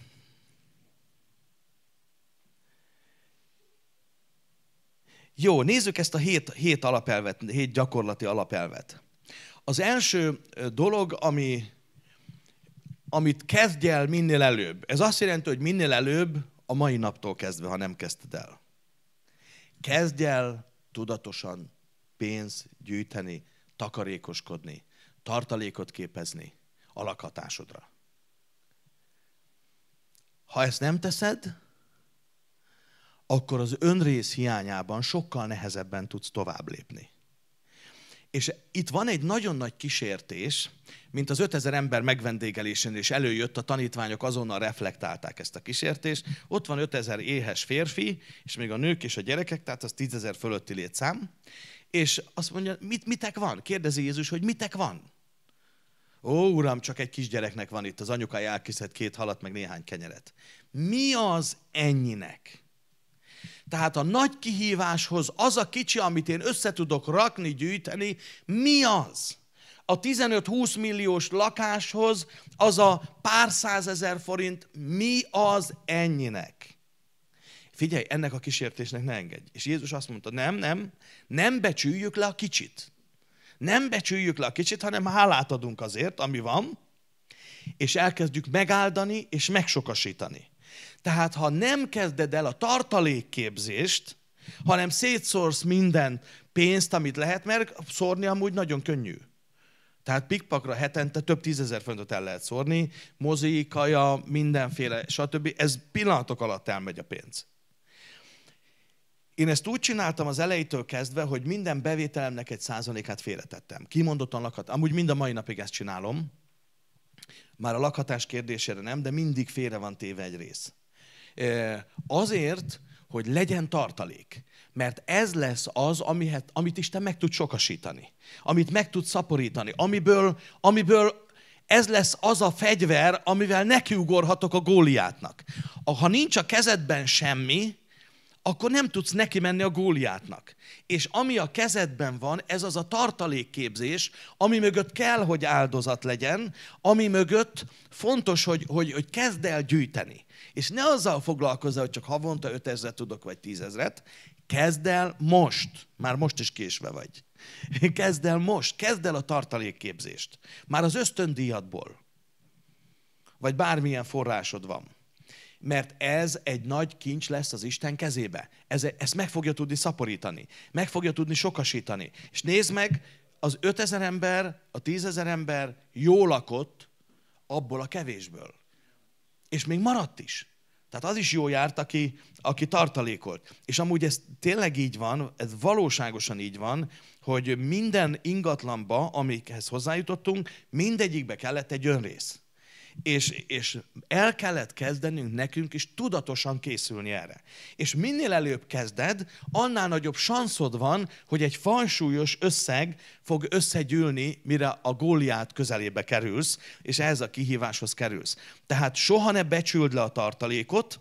Jó, nézzük ezt a hét, hét alapelvet, hét gyakorlati alapelvet. Az első dolog, ami, amit kezdj el minél előbb. Ez azt jelenti, hogy minél előbb a mai naptól kezdve, ha nem kezdted el. Kezdj el tudatosan pénzt gyűjteni takarékoskodni, tartalékot képezni a lakhatásodra. Ha ezt nem teszed, akkor az önrész hiányában sokkal nehezebben tudsz tovább lépni. És itt van egy nagyon nagy kísértés, mint az 5000 ember megvendégelésén is előjött, a tanítványok azonnal reflektálták ezt a kísértést. Ott van 5000 éhes férfi, és még a nők és a gyerekek, tehát az 10.000 fölötti létszám, és azt mondja, mit, mitek van? Kérdezi Jézus, hogy mitek van? Ó, uram, csak egy kisgyereknek van itt, az anyukája elkészített két halat, meg néhány kenyeret. Mi az ennyinek? Tehát a nagy kihíváshoz az a kicsi, amit én összetudok rakni, gyűjteni, mi az? A 15-20 milliós lakáshoz az a pár százezer forint, mi az ennyinek? figyelj, ennek a kísértésnek ne engedj. És Jézus azt mondta, nem, nem, nem becsüljük le a kicsit. Nem becsüljük le a kicsit, hanem hálát adunk azért, ami van, és elkezdjük megáldani és megsokasítani. Tehát ha nem kezded el a tartalékképzést, hanem szétszórsz minden pénzt, amit lehet, mert szórni amúgy nagyon könnyű. Tehát pikpakra hetente több tízezer fontot el lehet szórni, mozi, kaja, mindenféle, stb. Ez pillanatok alatt elmegy a pénz. Én ezt úgy csináltam az elejétől kezdve, hogy minden bevételemnek egy százalékát félretettem. Kimondottan lakhat. Amúgy mind a mai napig ezt csinálom. Már a lakhatás kérdésére nem, de mindig félre van téve egy rész. Azért, hogy legyen tartalék. Mert ez lesz az, amihet, amit Isten meg tud sokasítani. Amit meg tud szaporítani. Amiből, amiből ez lesz az a fegyver, amivel nekiugorhatok a góliátnak. Ha nincs a kezedben semmi, akkor nem tudsz neki menni a góliátnak. És ami a kezedben van, ez az a tartalékképzés, ami mögött kell, hogy áldozat legyen, ami mögött fontos, hogy, hogy, hogy kezd el gyűjteni. És ne azzal foglalkozz, hogy csak havonta 5000 tudok, vagy 10 Kezd el most. Már most is késve vagy. Kezd el most. Kezd el a tartalékképzést. Már az ösztöndíjadból. Vagy bármilyen forrásod van. Mert ez egy nagy kincs lesz az Isten kezébe. Ez, e- ezt meg fogja tudni szaporítani, meg fogja tudni sokasítani. És nézd meg, az 5000 ember, a 10000 ember jól lakott abból a kevésből. És még maradt is. Tehát az is jó járt, aki, aki tartalékolt. És amúgy ez tényleg így van, ez valóságosan így van, hogy minden ingatlanba, amikhez hozzájutottunk, mindegyikbe kellett egy önrész. És, és el kellett kezdenünk nekünk is tudatosan készülni erre. És minél előbb kezded, annál nagyobb sanszod van, hogy egy fansúlyos összeg fog összegyűlni, mire a góliát közelébe kerülsz, és ehhez a kihíváshoz kerülsz. Tehát soha ne becsüld le a tartalékot,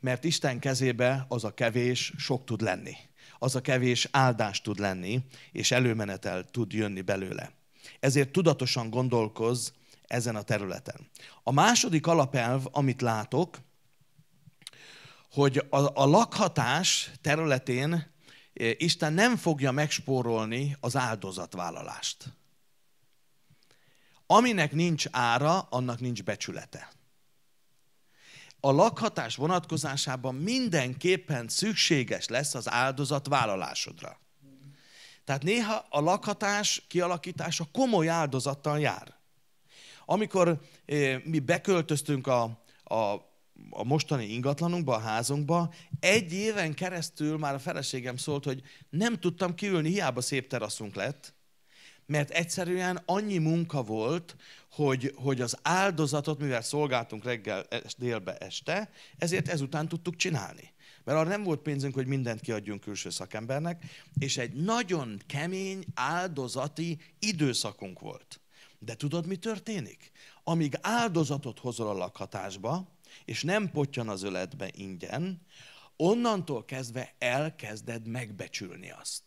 mert Isten kezébe az a kevés sok tud lenni. Az a kevés áldás tud lenni, és előmenetel tud jönni belőle. Ezért tudatosan gondolkozz ezen a területen. A második alapelv, amit látok, hogy a, a lakhatás területén eh, Isten nem fogja megspórolni az áldozatvállalást. Aminek nincs ára, annak nincs becsülete. A lakhatás vonatkozásában mindenképpen szükséges lesz az áldozatvállalásodra. Tehát néha a lakhatás kialakítása komoly áldozattal jár. Amikor eh, mi beköltöztünk a, a, a mostani ingatlanunkba, a házunkba, egy éven keresztül már a feleségem szólt, hogy nem tudtam kiülni, hiába szép teraszunk lett, mert egyszerűen annyi munka volt, hogy, hogy az áldozatot, mivel szolgáltunk reggel, es, délbe, este, ezért ezután tudtuk csinálni. Mert arra nem volt pénzünk, hogy mindent kiadjunk külső szakembernek, és egy nagyon kemény, áldozati időszakunk volt. De tudod, mi történik? Amíg áldozatot hozol a lakhatásba, és nem potyan az öletbe ingyen, onnantól kezdve elkezded megbecsülni azt.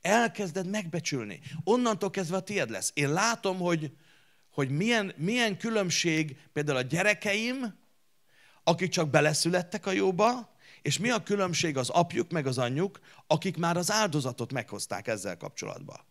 Elkezded megbecsülni. Onnantól kezdve a tied lesz. Én látom, hogy, hogy milyen, milyen különbség például a gyerekeim, akik csak beleszülettek a jóba, és mi a különbség az apjuk meg az anyjuk, akik már az áldozatot meghozták ezzel kapcsolatban.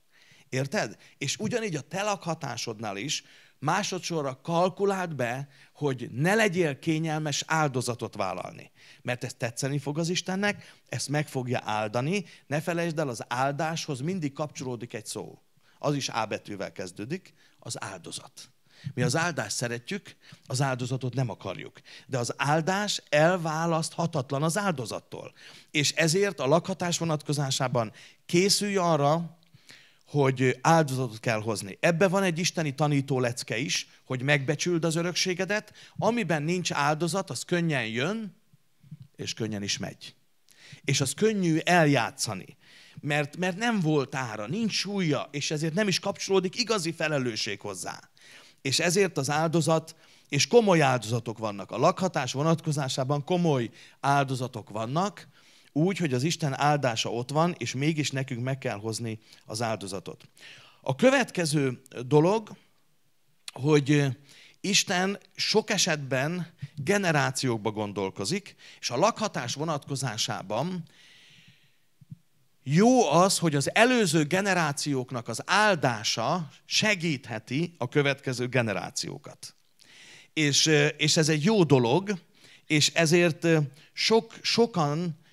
Érted? És ugyanígy a te lakhatásodnál is másodszorra kalkuláld be, hogy ne legyél kényelmes áldozatot vállalni. Mert ez tetszeni fog az Istennek, ezt meg fogja áldani. Ne felejtsd el, az áldáshoz mindig kapcsolódik egy szó. Az is A betűvel kezdődik, az áldozat. Mi az áldást szeretjük, az áldozatot nem akarjuk. De az áldás elválaszthatatlan az áldozattól. És ezért a lakhatás vonatkozásában készülj arra, hogy áldozatot kell hozni. Ebben van egy isteni tanító lecke is, hogy megbecsüld az örökségedet, amiben nincs áldozat, az könnyen jön, és könnyen is megy. És az könnyű eljátszani, mert, mert nem volt ára, nincs súlya, és ezért nem is kapcsolódik igazi felelősség hozzá. És ezért az áldozat, és komoly áldozatok vannak. A lakhatás vonatkozásában komoly áldozatok vannak, úgy, hogy az Isten áldása ott van, és mégis nekünk meg kell hozni az áldozatot. A következő dolog, hogy Isten sok esetben generációkba gondolkozik, és a lakhatás vonatkozásában jó az, hogy az előző generációknak az áldása segítheti a következő generációkat. És, és ez egy jó dolog, és ezért sok, sokan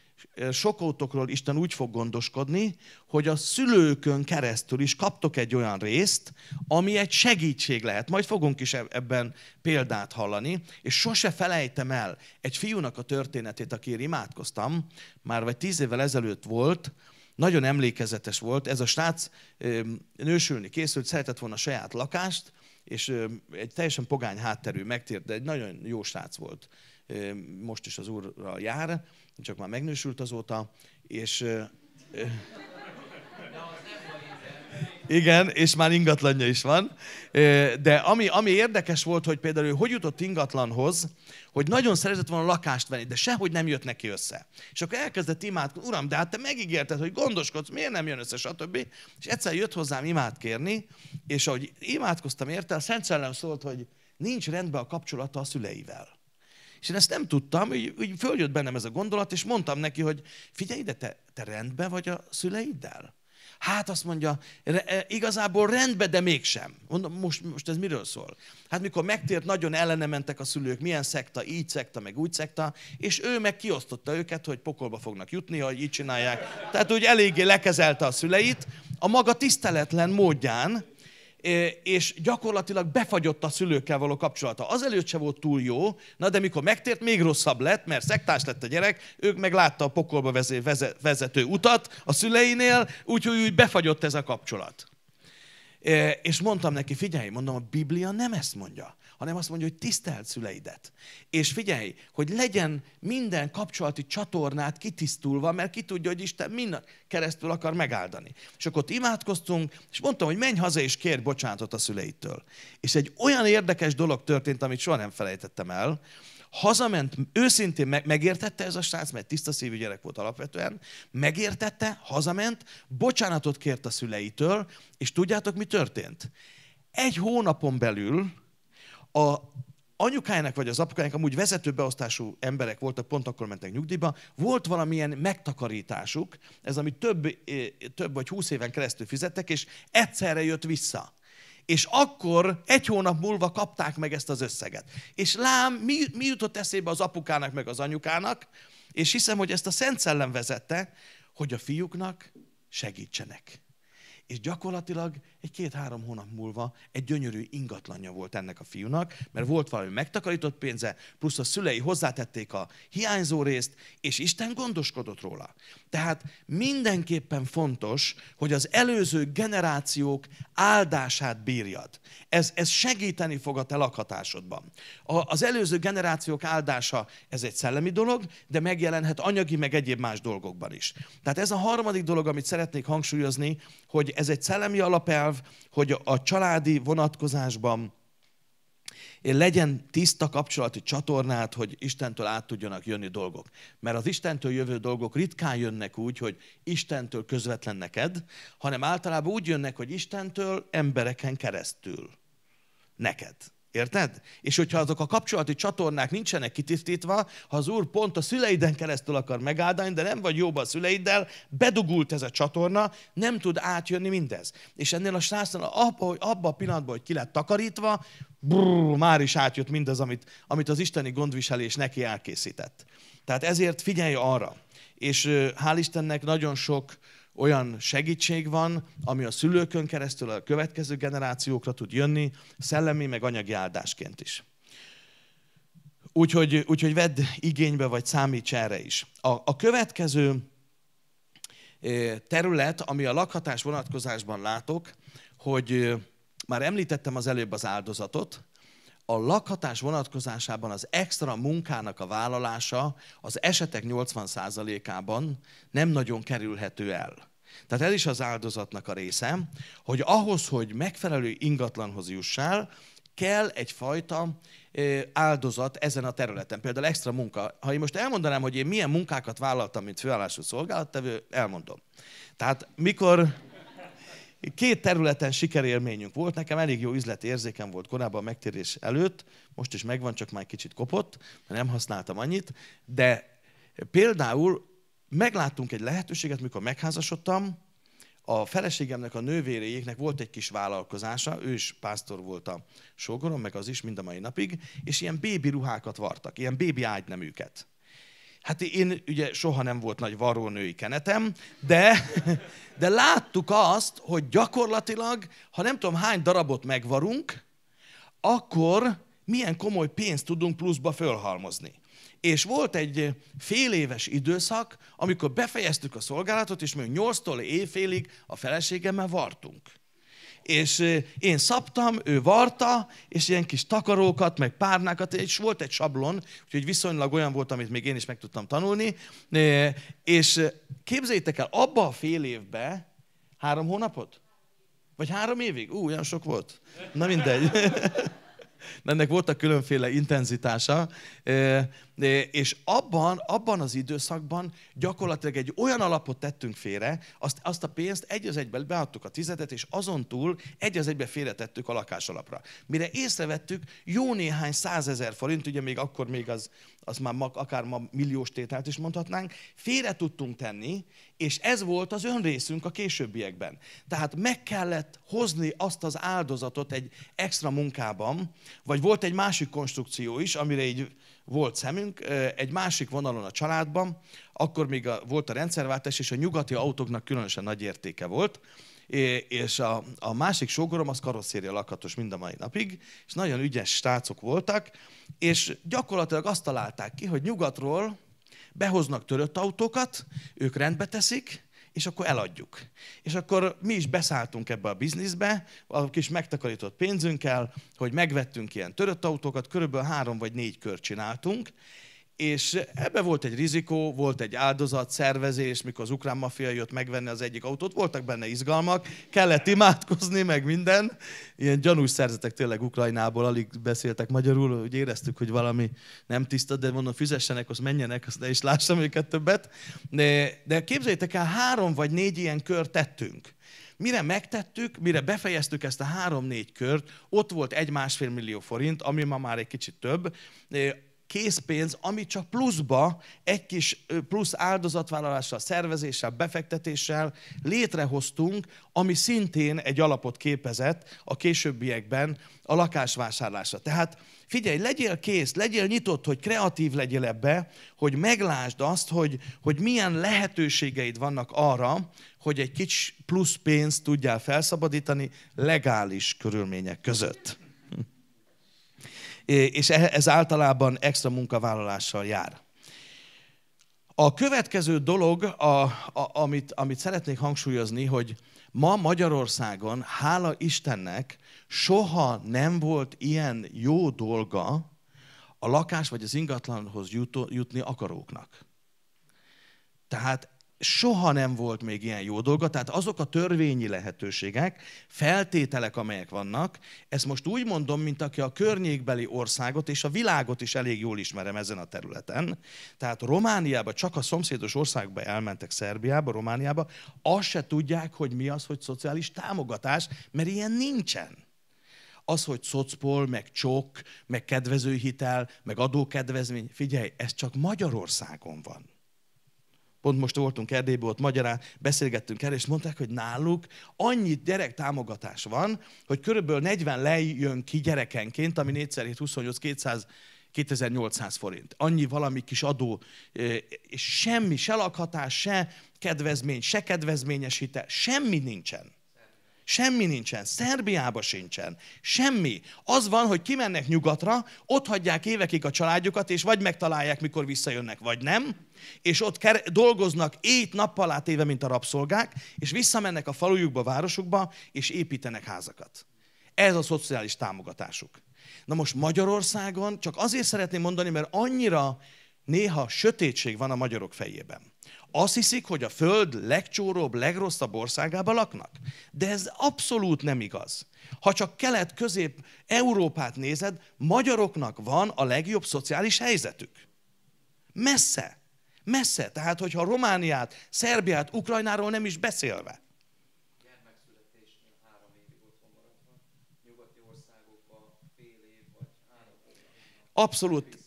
sokótokról Isten úgy fog gondoskodni, hogy a szülőkön keresztül is kaptok egy olyan részt, ami egy segítség lehet. Majd fogunk is ebben példát hallani, és sose felejtem el egy fiúnak a történetét, akiért imádkoztam, már vagy tíz évvel ezelőtt volt, nagyon emlékezetes volt, ez a srác nősülni készült, szeretett volna saját lakást, és egy teljesen pogány hátterű megtért, de egy nagyon jó srác volt, most is az úrra jár, csak már megnősült azóta, és... igen, és már ingatlanja is van. De ami, ami érdekes volt, hogy például ő hogy jutott ingatlanhoz, hogy nagyon szeretett volna lakást venni, de sehogy nem jött neki össze. És akkor elkezdett imádkozni, uram, de hát te megígérted, hogy gondoskodsz, miért nem jön össze, stb. És egyszer jött hozzám imád kérni, és ahogy imádkoztam érte, a Szent Szellem szólt, hogy nincs rendben a kapcsolata a szüleivel. És én ezt nem tudtam, úgy, úgy följött bennem ez a gondolat, és mondtam neki, hogy figyelj ide, te, te rendben vagy a szüleiddel? Hát azt mondja, e, igazából rendben, de mégsem. Mondom, most, most ez miről szól? Hát mikor megtért, nagyon ellene mentek a szülők, milyen szekta, így szekta, meg úgy szekta, és ő meg kiosztotta őket, hogy pokolba fognak jutni, ha így csinálják. Tehát úgy eléggé lekezelte a szüleit, a maga tiszteletlen módján, és gyakorlatilag befagyott a szülőkkel való kapcsolata. Azelőtt se volt túl jó, na de mikor megtért, még rosszabb lett, mert szektás lett a gyerek, ők meg látta a pokolba vezető utat a szüleinél, úgyhogy úgy befagyott ez a kapcsolat. És mondtam neki, figyelj, mondom, a Biblia nem ezt mondja hanem azt mondja, hogy tisztelt szüleidet. És figyelj, hogy legyen minden kapcsolati csatornát kitisztulva, mert ki tudja, hogy Isten minden keresztül akar megáldani. És akkor ott imádkoztunk, és mondtam, hogy menj haza és kérj bocsánatot a szüleitől. És egy olyan érdekes dolog történt, amit soha nem felejtettem el, hazament, őszintén megértette ez a srác, mert tiszta szívű gyerek volt alapvetően, megértette, hazament, bocsánatot kért a szüleitől, és tudjátok, mi történt? Egy hónapon belül a anyukájának vagy az apukájának amúgy vezetőbeosztású emberek voltak, pont akkor mentek nyugdíjba, volt valamilyen megtakarításuk, ez ami több, eh, több vagy húsz éven keresztül fizettek, és egyszerre jött vissza. És akkor egy hónap múlva kapták meg ezt az összeget. És lám, mi, mi jutott eszébe az apukának meg az anyukának, és hiszem, hogy ezt a Szent Szellem vezette, hogy a fiúknak segítsenek. És gyakorlatilag egy-két-három hónap múlva egy gyönyörű ingatlanja volt ennek a fiúnak, mert volt valami megtakarított pénze, plusz a szülei hozzátették a hiányzó részt, és Isten gondoskodott róla. Tehát mindenképpen fontos, hogy az előző generációk áldását bírjad. Ez, ez segíteni fog a te lakhatásodban. A, az előző generációk áldása, ez egy szellemi dolog, de megjelenhet anyagi, meg egyéb más dolgokban is. Tehát ez a harmadik dolog, amit szeretnék hangsúlyozni, hogy ez egy szellemi alapelv, sáv, hogy a családi vonatkozásban legyen tiszta kapcsolati csatornát, hogy Istentől át tudjanak jönni dolgok. Mert az Istentől jövő dolgok ritkán jönnek úgy, hogy Istentől közvetlen neked, hanem általában úgy jönnek, hogy Istentől embereken keresztül neked. Érted? És hogyha azok a kapcsolati csatornák nincsenek kitisztítva, ha az úr pont a szüleiden keresztül akar megáldani, de nem vagy jóba a szüleiddel, bedugult ez a csatorna, nem tud átjönni mindez. És ennél a srácnál abba, abba a pillanatban, hogy ki lett takarítva, brrr, már is átjött mindez, amit, amit az isteni gondviselés neki elkészített. Tehát ezért figyelj arra. És hál' Istennek nagyon sok olyan segítség van, ami a szülőkön keresztül a következő generációkra tud jönni, szellemi meg anyagi áldásként is. Úgyhogy, úgyhogy vedd igénybe, vagy számíts erre is. A, a következő eh, terület, ami a lakhatás vonatkozásban látok, hogy eh, már említettem az előbb az áldozatot, a lakhatás vonatkozásában az extra munkának a vállalása az esetek 80%-ában nem nagyon kerülhető el. Tehát ez is az áldozatnak a része, hogy ahhoz, hogy megfelelő ingatlanhoz jussál, kell egyfajta áldozat ezen a területen. Például extra munka. Ha én most elmondanám, hogy én milyen munkákat vállaltam, mint főállású szolgálattevő, elmondom. Tehát mikor Két területen sikerélményünk volt, nekem elég jó üzleti érzékem volt korábban a megtérés előtt, most is megvan, csak már kicsit kopott, mert nem használtam annyit, de például megláttunk egy lehetőséget, mikor megházasodtam, a feleségemnek, a nővéréjéknek volt egy kis vállalkozása, ő is pásztor volt a sógorom, meg az is mind a mai napig, és ilyen bébi ruhákat vartak, ilyen bébi ágyneműket. Hát én ugye soha nem volt nagy varónői kenetem, de, de láttuk azt, hogy gyakorlatilag, ha nem tudom hány darabot megvarunk, akkor milyen komoly pénzt tudunk pluszba fölhalmozni. És volt egy fél éves időszak, amikor befejeztük a szolgálatot, és még 8-tól éjfélig a feleségemmel vartunk és én szaptam, ő varta, és ilyen kis takarókat, meg párnákat, és volt egy sablon, úgyhogy viszonylag olyan volt, amit még én is meg tudtam tanulni, és képzeljétek el, abba a fél évbe három hónapot? Vagy három évig? Ú, olyan sok volt. Na mindegy. ennek voltak különféle intenzitása, és abban, abban az időszakban gyakorlatilag egy olyan alapot tettünk félre, azt, azt a pénzt egy az egyben beadtuk a tizedet, és azon túl egy az egyben félretettük a lakásalapra. Mire észrevettük, jó néhány százezer forint, ugye még akkor még az az már mag, akár ma milliós tételt is mondhatnánk, félre tudtunk tenni, és ez volt az önrészünk a későbbiekben. Tehát meg kellett hozni azt az áldozatot egy extra munkában, vagy volt egy másik konstrukció is, amire így volt szemünk, egy másik vonalon a családban, akkor még a, volt a rendszerváltás, és a nyugati autóknak különösen nagy értéke volt, és a, a másik sógorom az karosszéria lakatos mind a mai napig, és nagyon ügyes srácok voltak, és gyakorlatilag azt találták ki, hogy nyugatról behoznak törött autókat, ők rendbe teszik, és akkor eladjuk. És akkor mi is beszálltunk ebbe a bizniszbe, a kis megtakarított pénzünkkel, hogy megvettünk ilyen törött autókat, körülbelül három vagy négy kör csináltunk, és ebbe volt egy rizikó, volt egy áldozat, szervezés, mikor az ukrán mafia jött megvenni az egyik autót, voltak benne izgalmak, kellett imádkozni, meg minden. Ilyen gyanús szerzetek tényleg Ukrajnából, alig beszéltek magyarul, hogy éreztük, hogy valami nem tiszta, de mondom, fizessenek, azt menjenek, azt ne is lássam őket többet. De, de képzeljétek el, három vagy négy ilyen kör tettünk. Mire megtettük, mire befejeztük ezt a három-négy kört, ott volt egy másfél millió forint, ami ma már egy kicsit több készpénz, ami csak pluszba, egy kis plusz áldozatvállalással, szervezéssel, befektetéssel létrehoztunk, ami szintén egy alapot képezett a későbbiekben a lakásvásárlásra. Tehát figyelj, legyél kész, legyél nyitott, hogy kreatív legyél ebbe, hogy meglásd azt, hogy, hogy milyen lehetőségeid vannak arra, hogy egy kicsi plusz pénzt tudjál felszabadítani legális körülmények között és e, ez általában extra munkavállalással jár. A következő dolog, a, a, amit, amit szeretnék hangsúlyozni, hogy ma Magyarországon, hála Istennek, soha nem volt ilyen jó dolga a lakás vagy az ingatlanhoz jutni akaróknak. Tehát soha nem volt még ilyen jó dolga, tehát azok a törvényi lehetőségek, feltételek, amelyek vannak, ezt most úgy mondom, mint aki a környékbeli országot és a világot is elég jól ismerem ezen a területen. Tehát Romániába, csak a szomszédos országba elmentek Szerbiába, Romániába, azt se tudják, hogy mi az, hogy szociális támogatás, mert ilyen nincsen az, hogy szocpol, meg csok, meg kedvező hitel, meg adókedvezmény, figyelj, ez csak Magyarországon van pont most voltunk Erdélyből, ott magyarán beszélgettünk el, és mondták, hogy náluk annyi gyerektámogatás van, hogy körülbelül 40 lejön ki gyerekenként, ami 4 x 28 200 2800 forint. Annyi valami kis adó, és semmi, se lakhatás, se kedvezmény, se kedvezményesítés, semmi nincsen. Semmi nincsen. Szerbiába sincsen. Semmi. Az van, hogy kimennek nyugatra, ott hagyják évekig a családjukat, és vagy megtalálják, mikor visszajönnek, vagy nem, és ott ker- dolgoznak éjt-nappal át éve, mint a rabszolgák, és visszamennek a falujukba, városukba, és építenek házakat. Ez a szociális támogatásuk. Na most Magyarországon csak azért szeretném mondani, mert annyira néha sötétség van a magyarok fejében. Azt hiszik, hogy a föld legcsóróbb, legrosszabb országában laknak? De ez abszolút nem igaz. Ha csak kelet-közép-európát nézed, magyaroknak van a legjobb szociális helyzetük. Messze. Messze. Tehát, hogyha Romániát, Szerbiát, Ukrajnáról nem is beszélve. Abszolút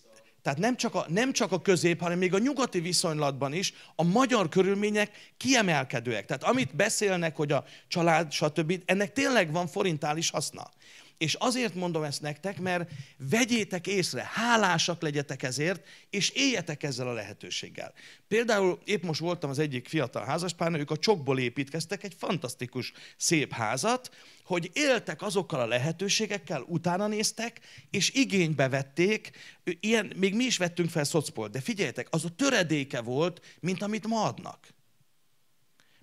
tehát nem csak, a, nem csak a közép, hanem még a nyugati viszonylatban is a magyar körülmények kiemelkedőek. Tehát amit beszélnek, hogy a család, stb., ennek tényleg van forintális haszna. És azért mondom ezt nektek, mert vegyétek észre, hálásak legyetek ezért, és éljetek ezzel a lehetőséggel. Például épp most voltam az egyik fiatal házaspárnál, ők a csokból építkeztek egy fantasztikus szép házat, hogy éltek azokkal a lehetőségekkel, utána néztek, és igénybe vették, ilyen, még mi is vettünk fel szocpolt, de figyeljetek, az a töredéke volt, mint amit ma adnak.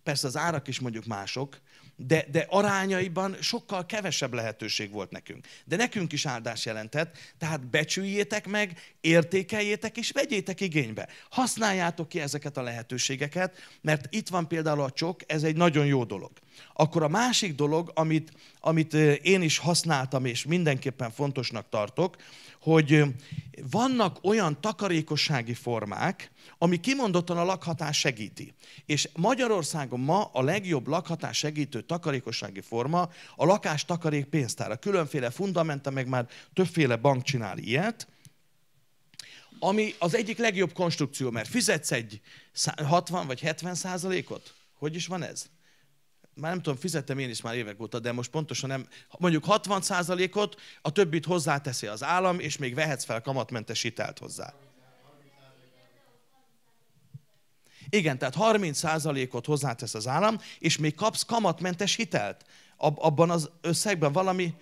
Persze az árak is mondjuk mások, de, de arányaiban sokkal kevesebb lehetőség volt nekünk. De nekünk is áldás jelentett, tehát becsüljétek meg, értékeljétek és vegyétek igénybe. Használjátok ki ezeket a lehetőségeket, mert itt van például a csok, ez egy nagyon jó dolog. Akkor a másik dolog, amit, amit én is használtam, és mindenképpen fontosnak tartok, hogy vannak olyan takarékossági formák, ami kimondottan a lakhatás segíti. És Magyarországon ma a legjobb lakhatás segítő takarékossági forma a lakás takarék pénztára. Különféle fundamenta, meg már többféle bank csinál ilyet, ami az egyik legjobb konstrukció, mert fizetsz egy 60 vagy 70 százalékot. Hogy is van ez? már nem tudom, fizettem én is már évek óta, de most pontosan nem, mondjuk 60%-ot, a többit hozzáteszi az állam, és még vehetsz fel kamatmentes hitelt hozzá. Igen, tehát 30%-ot hozzátesz az állam, és még kapsz kamatmentes hitelt. Ab, abban az összegben valami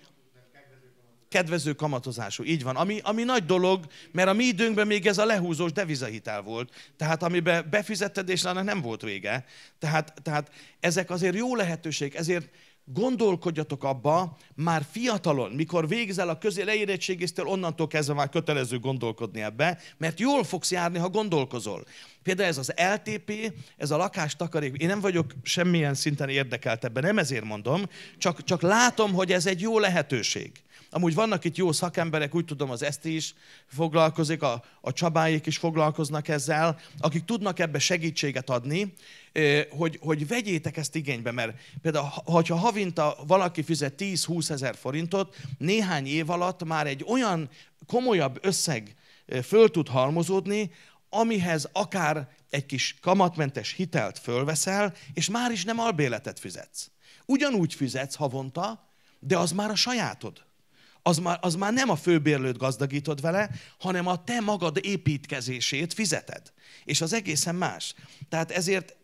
kedvező kamatozású, így van. Ami, ami nagy dolog, mert a mi időnkben még ez a lehúzós devizahitel volt, tehát amiben befizetted, és annak nem volt vége. Tehát, tehát ezek azért jó lehetőség, ezért gondolkodjatok abba már fiatalon, mikor végzel a közé leérettségiztél, onnantól kezdve már kötelező gondolkodni ebbe, mert jól fogsz járni, ha gondolkozol. Például ez az LTP, ez a lakástakarék, én nem vagyok semmilyen szinten érdekelt ebben, nem ezért mondom, csak, csak látom, hogy ez egy jó lehetőség. Amúgy vannak itt jó szakemberek, úgy tudom az Eszti is foglalkozik, a, a Csabáék is foglalkoznak ezzel, akik tudnak ebbe segítséget adni, hogy, hogy vegyétek ezt igénybe, mert például, hogyha havinta valaki fizet 10-20 ezer forintot, néhány év alatt már egy olyan komolyabb összeg föl tud halmozódni, amihez akár egy kis kamatmentes hitelt fölveszel, és már is nem albéletet fizetsz. Ugyanúgy fizetsz havonta, de az már a sajátod az már, az már nem a főbérlőt gazdagítod vele, hanem a te magad építkezését fizeted. És az egészen más. Tehát ezért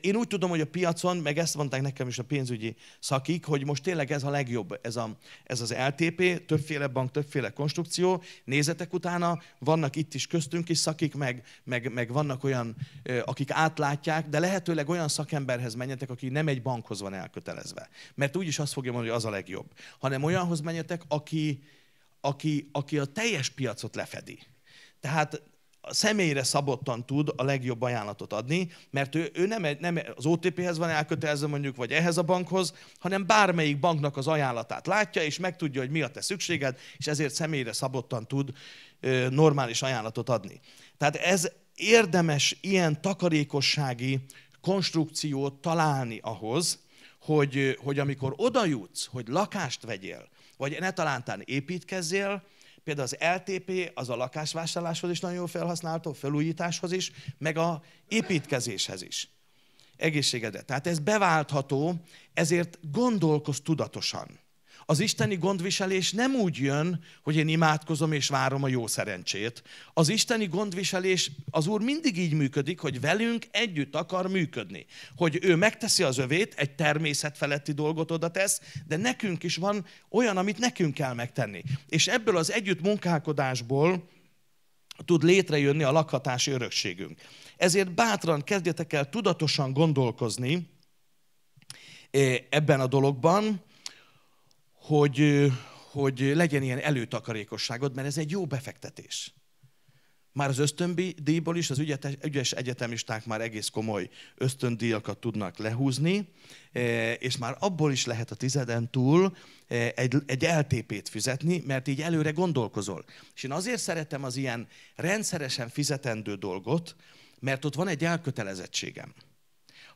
én úgy tudom, hogy a piacon, meg ezt mondták nekem is a pénzügyi szakik, hogy most tényleg ez a legjobb, ez, a, ez az LTP, többféle bank, többféle konstrukció, nézetek utána, vannak itt is köztünk is szakik, meg, meg, meg vannak olyan, akik átlátják, de lehetőleg olyan szakemberhez menjetek, aki nem egy bankhoz van elkötelezve. Mert úgyis azt fogja mondani, hogy az a legjobb. Hanem olyanhoz menjetek, aki, aki, aki a teljes piacot lefedi. Tehát személyre szabottan tud a legjobb ajánlatot adni, mert ő, ő nem, egy, nem az OTP-hez van elkötelezve mondjuk, vagy ehhez a bankhoz, hanem bármelyik banknak az ajánlatát látja, és megtudja, hogy mi a te szükséged, és ezért személyre szabottan tud ö, normális ajánlatot adni. Tehát ez érdemes ilyen takarékossági konstrukciót találni ahhoz, hogy, hogy amikor oda jutsz, hogy lakást vegyél, vagy ne talántán építkezzél, Például az LTP az a lakásvásárláshoz is nagyon jól felhasználható, felújításhoz is, meg a építkezéshez is. Egészségedre. Tehát ez beváltható, ezért gondolkoz tudatosan. Az isteni gondviselés nem úgy jön, hogy én imádkozom és várom a jó szerencsét. Az isteni gondviselés, az Úr mindig így működik, hogy velünk együtt akar működni. Hogy ő megteszi az övét, egy természetfeletti dolgot oda tesz, de nekünk is van olyan, amit nekünk kell megtenni. És ebből az együtt munkálkodásból tud létrejönni a lakhatási örökségünk. Ezért bátran kezdjetek el tudatosan gondolkozni eh, ebben a dologban, hogy, hogy legyen ilyen előtakarékosságod, mert ez egy jó befektetés. Már az ösztöndíjból is az ügyes, ügyes egyetemisták már egész komoly ösztöndíjakat tudnak lehúzni, e, és már abból is lehet a tizeden túl e, egy, egy LTP-t fizetni, mert így előre gondolkozol. És én azért szeretem az ilyen rendszeresen fizetendő dolgot, mert ott van egy elkötelezettségem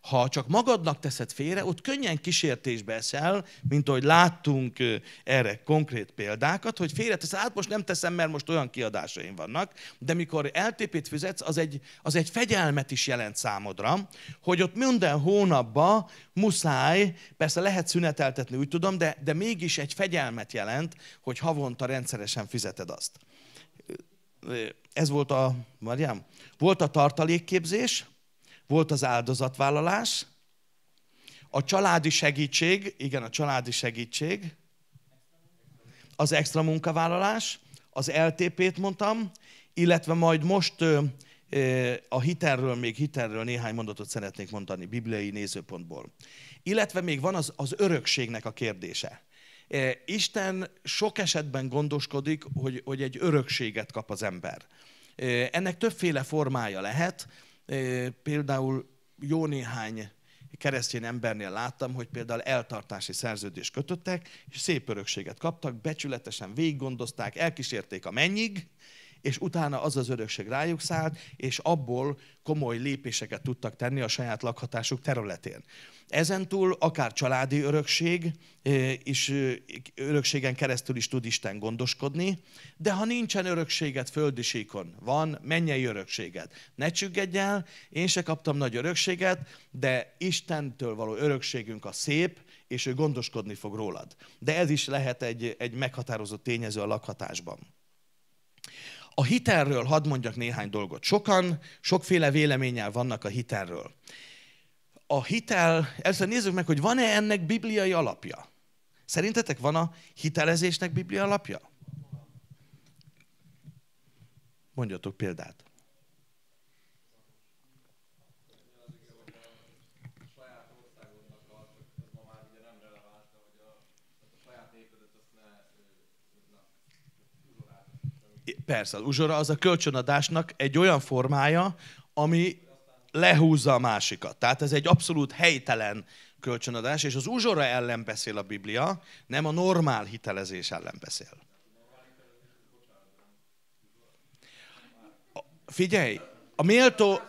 ha csak magadnak teszed félre, ott könnyen kísértésbe esel, mint ahogy láttunk erre konkrét példákat, hogy tesz. hát most nem teszem, mert most olyan kiadásaim vannak, de mikor LTP-t fizetsz, az egy, az egy fegyelmet is jelent számodra, hogy ott minden hónapban muszáj, persze lehet szüneteltetni, úgy tudom, de, de mégis egy fegyelmet jelent, hogy havonta rendszeresen fizeted azt. Ez volt a, Mariám, volt a tartalékképzés, volt az áldozatvállalás, a családi segítség, igen, a családi segítség, az extra munkavállalás, az LTP-t mondtam, illetve majd most a hitelről, még hitelről néhány mondatot szeretnék mondani, bibliai nézőpontból. Illetve még van az, az örökségnek a kérdése. Isten sok esetben gondoskodik, hogy, hogy egy örökséget kap az ember. Ennek többféle formája lehet például jó néhány keresztény embernél láttam, hogy például eltartási szerződést kötöttek, és szép örökséget kaptak, becsületesen végiggondozták, elkísérték a mennyig, és utána az az örökség rájuk szállt, és abból komoly lépéseket tudtak tenni a saját lakhatásuk területén. Ezentúl akár családi örökség eh, is eh, örökségen keresztül is tud Isten gondoskodni, de ha nincsen örökséget földi síkon, van mennyei örökséget. Ne csüggedj el, én se kaptam nagy örökséget, de Istentől való örökségünk a szép, és ő gondoskodni fog rólad. De ez is lehet egy, egy meghatározó tényező a lakhatásban. A hitelről hadd mondjak néhány dolgot. Sokan, sokféle véleménnyel vannak a hitelről. A hitel, először nézzük meg, hogy van-e ennek bibliai alapja. Szerintetek van a hitelezésnek bibliai alapja? Mondjatok példát. persze, az uzsora az a kölcsönadásnak egy olyan formája, ami lehúzza a másikat. Tehát ez egy abszolút helytelen kölcsönadás, és az uzsora ellen beszél a Biblia, nem a normál hitelezés ellen beszél. Figyelj, a méltó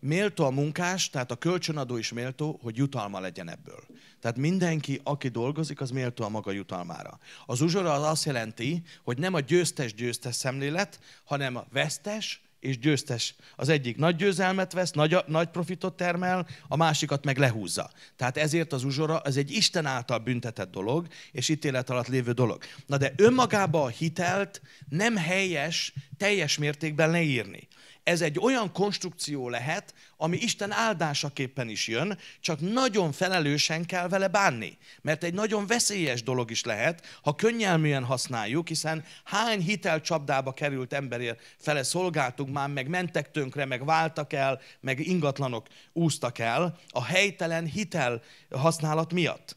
méltó a munkás, tehát a kölcsönadó is méltó, hogy jutalma legyen ebből. Tehát mindenki, aki dolgozik, az méltó a maga jutalmára. Az uzsora az azt jelenti, hogy nem a győztes-győztes szemlélet, hanem a vesztes és győztes. Az egyik nagy győzelmet vesz, nagy, nagy profitot termel, a másikat meg lehúzza. Tehát ezért az uzsora az egy Isten által büntetett dolog, és ítélet alatt lévő dolog. Na de önmagába a hitelt nem helyes teljes mértékben leírni ez egy olyan konstrukció lehet, ami Isten áldásaképpen is jön, csak nagyon felelősen kell vele bánni. Mert egy nagyon veszélyes dolog is lehet, ha könnyelműen használjuk, hiszen hány hitel csapdába került emberért fele szolgáltunk már, meg mentek tönkre, meg váltak el, meg ingatlanok úsztak el a helytelen hitel használat miatt.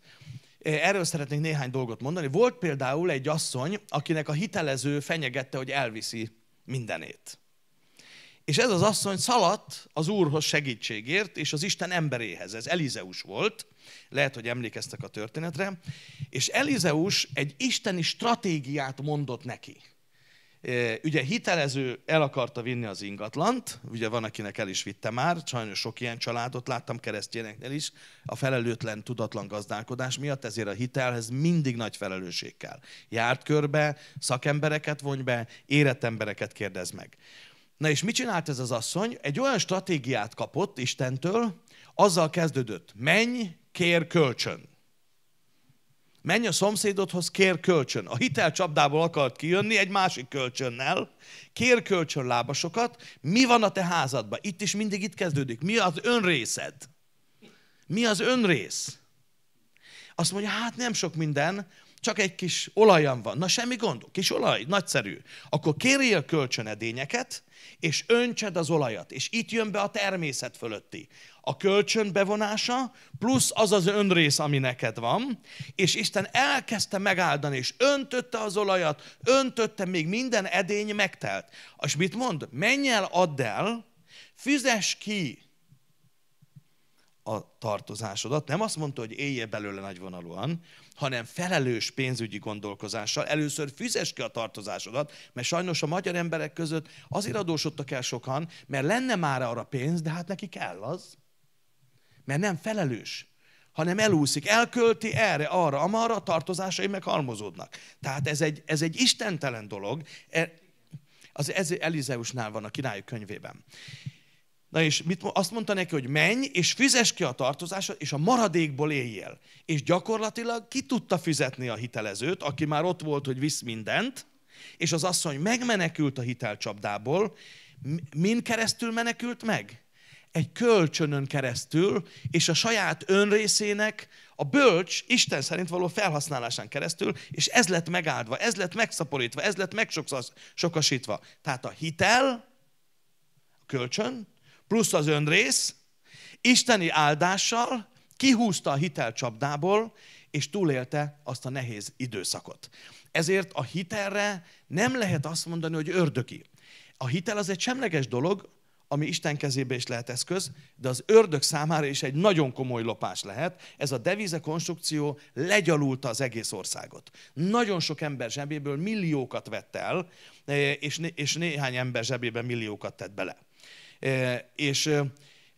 Erről szeretnék néhány dolgot mondani. Volt például egy asszony, akinek a hitelező fenyegette, hogy elviszi mindenét. És ez az asszony szaladt az Úrhoz segítségért, és az Isten emberéhez. Ez Elizeus volt, lehet, hogy emlékeztek a történetre. És Elizeus egy isteni stratégiát mondott neki. E, ugye hitelező el akarta vinni az ingatlant, ugye van, akinek el is vitte már, sajnos sok ilyen családot láttam keresztényeknél is, a felelőtlen, tudatlan gazdálkodás miatt, ezért a hitelhez mindig nagy felelősség kell. Járt körbe, szakembereket vonj be, érett embereket kérdez meg. Na és mit csinált ez az asszony? Egy olyan stratégiát kapott Istentől, azzal kezdődött, menj, kér kölcsön. Menj a szomszédodhoz, kér kölcsön. A csapdából akart kijönni egy másik kölcsönnel, kér kölcsön lábasokat, mi van a te házadban? Itt is mindig itt kezdődik. Mi az önrészed? Mi az önrész? Azt mondja, hát nem sok minden, csak egy kis olajam van. Na semmi gond, kis olaj, nagyszerű. Akkor kérjél edényeket és öntsed az olajat. És itt jön be a természet fölötti. A kölcsön bevonása, plusz az az önrész, ami neked van, és Isten elkezdte megáldani, és öntötte az olajat, öntötte, még minden edény megtelt. És mit mond? Menj el, add el, fizes ki a tartozásodat. Nem azt mondta, hogy élje belőle nagyvonalúan, hanem felelős pénzügyi gondolkozással. Először fizes ki a tartozásodat, mert sajnos a magyar emberek között azért adósodtak el sokan, mert lenne már arra pénz, de hát neki kell az. Mert nem felelős, hanem elúszik, elkölti erre, arra, amarra, a tartozásai meg halmozódnak. Tehát ez egy, ez egy istentelen dolog. E, az Elizeusnál van a király könyvében. Na és mit, azt mondta neki, hogy menj, és fizes ki a tartozásod, és a maradékból éljél. És gyakorlatilag ki tudta fizetni a hitelezőt, aki már ott volt, hogy visz mindent, és az asszony megmenekült a hitelcsapdából. Min keresztül menekült meg? Egy kölcsönön keresztül, és a saját önrészének a bölcs Isten szerint való felhasználásán keresztül, és ez lett megáldva, ez lett megszaporítva, ez lett megsokasítva. Tehát a hitel, a kölcsön, plusz az önrész, isteni áldással kihúzta a hitelcsapdából, és túlélte azt a nehéz időszakot. Ezért a hitelre nem lehet azt mondani, hogy ördögi. A hitel az egy semleges dolog, ami Isten kezébe is lehet eszköz, de az ördög számára is egy nagyon komoly lopás lehet. Ez a devize konstrukció legyalulta az egész országot. Nagyon sok ember zsebéből milliókat vett el, eh, és, né- és néhány ember zsebébe milliókat tett bele. És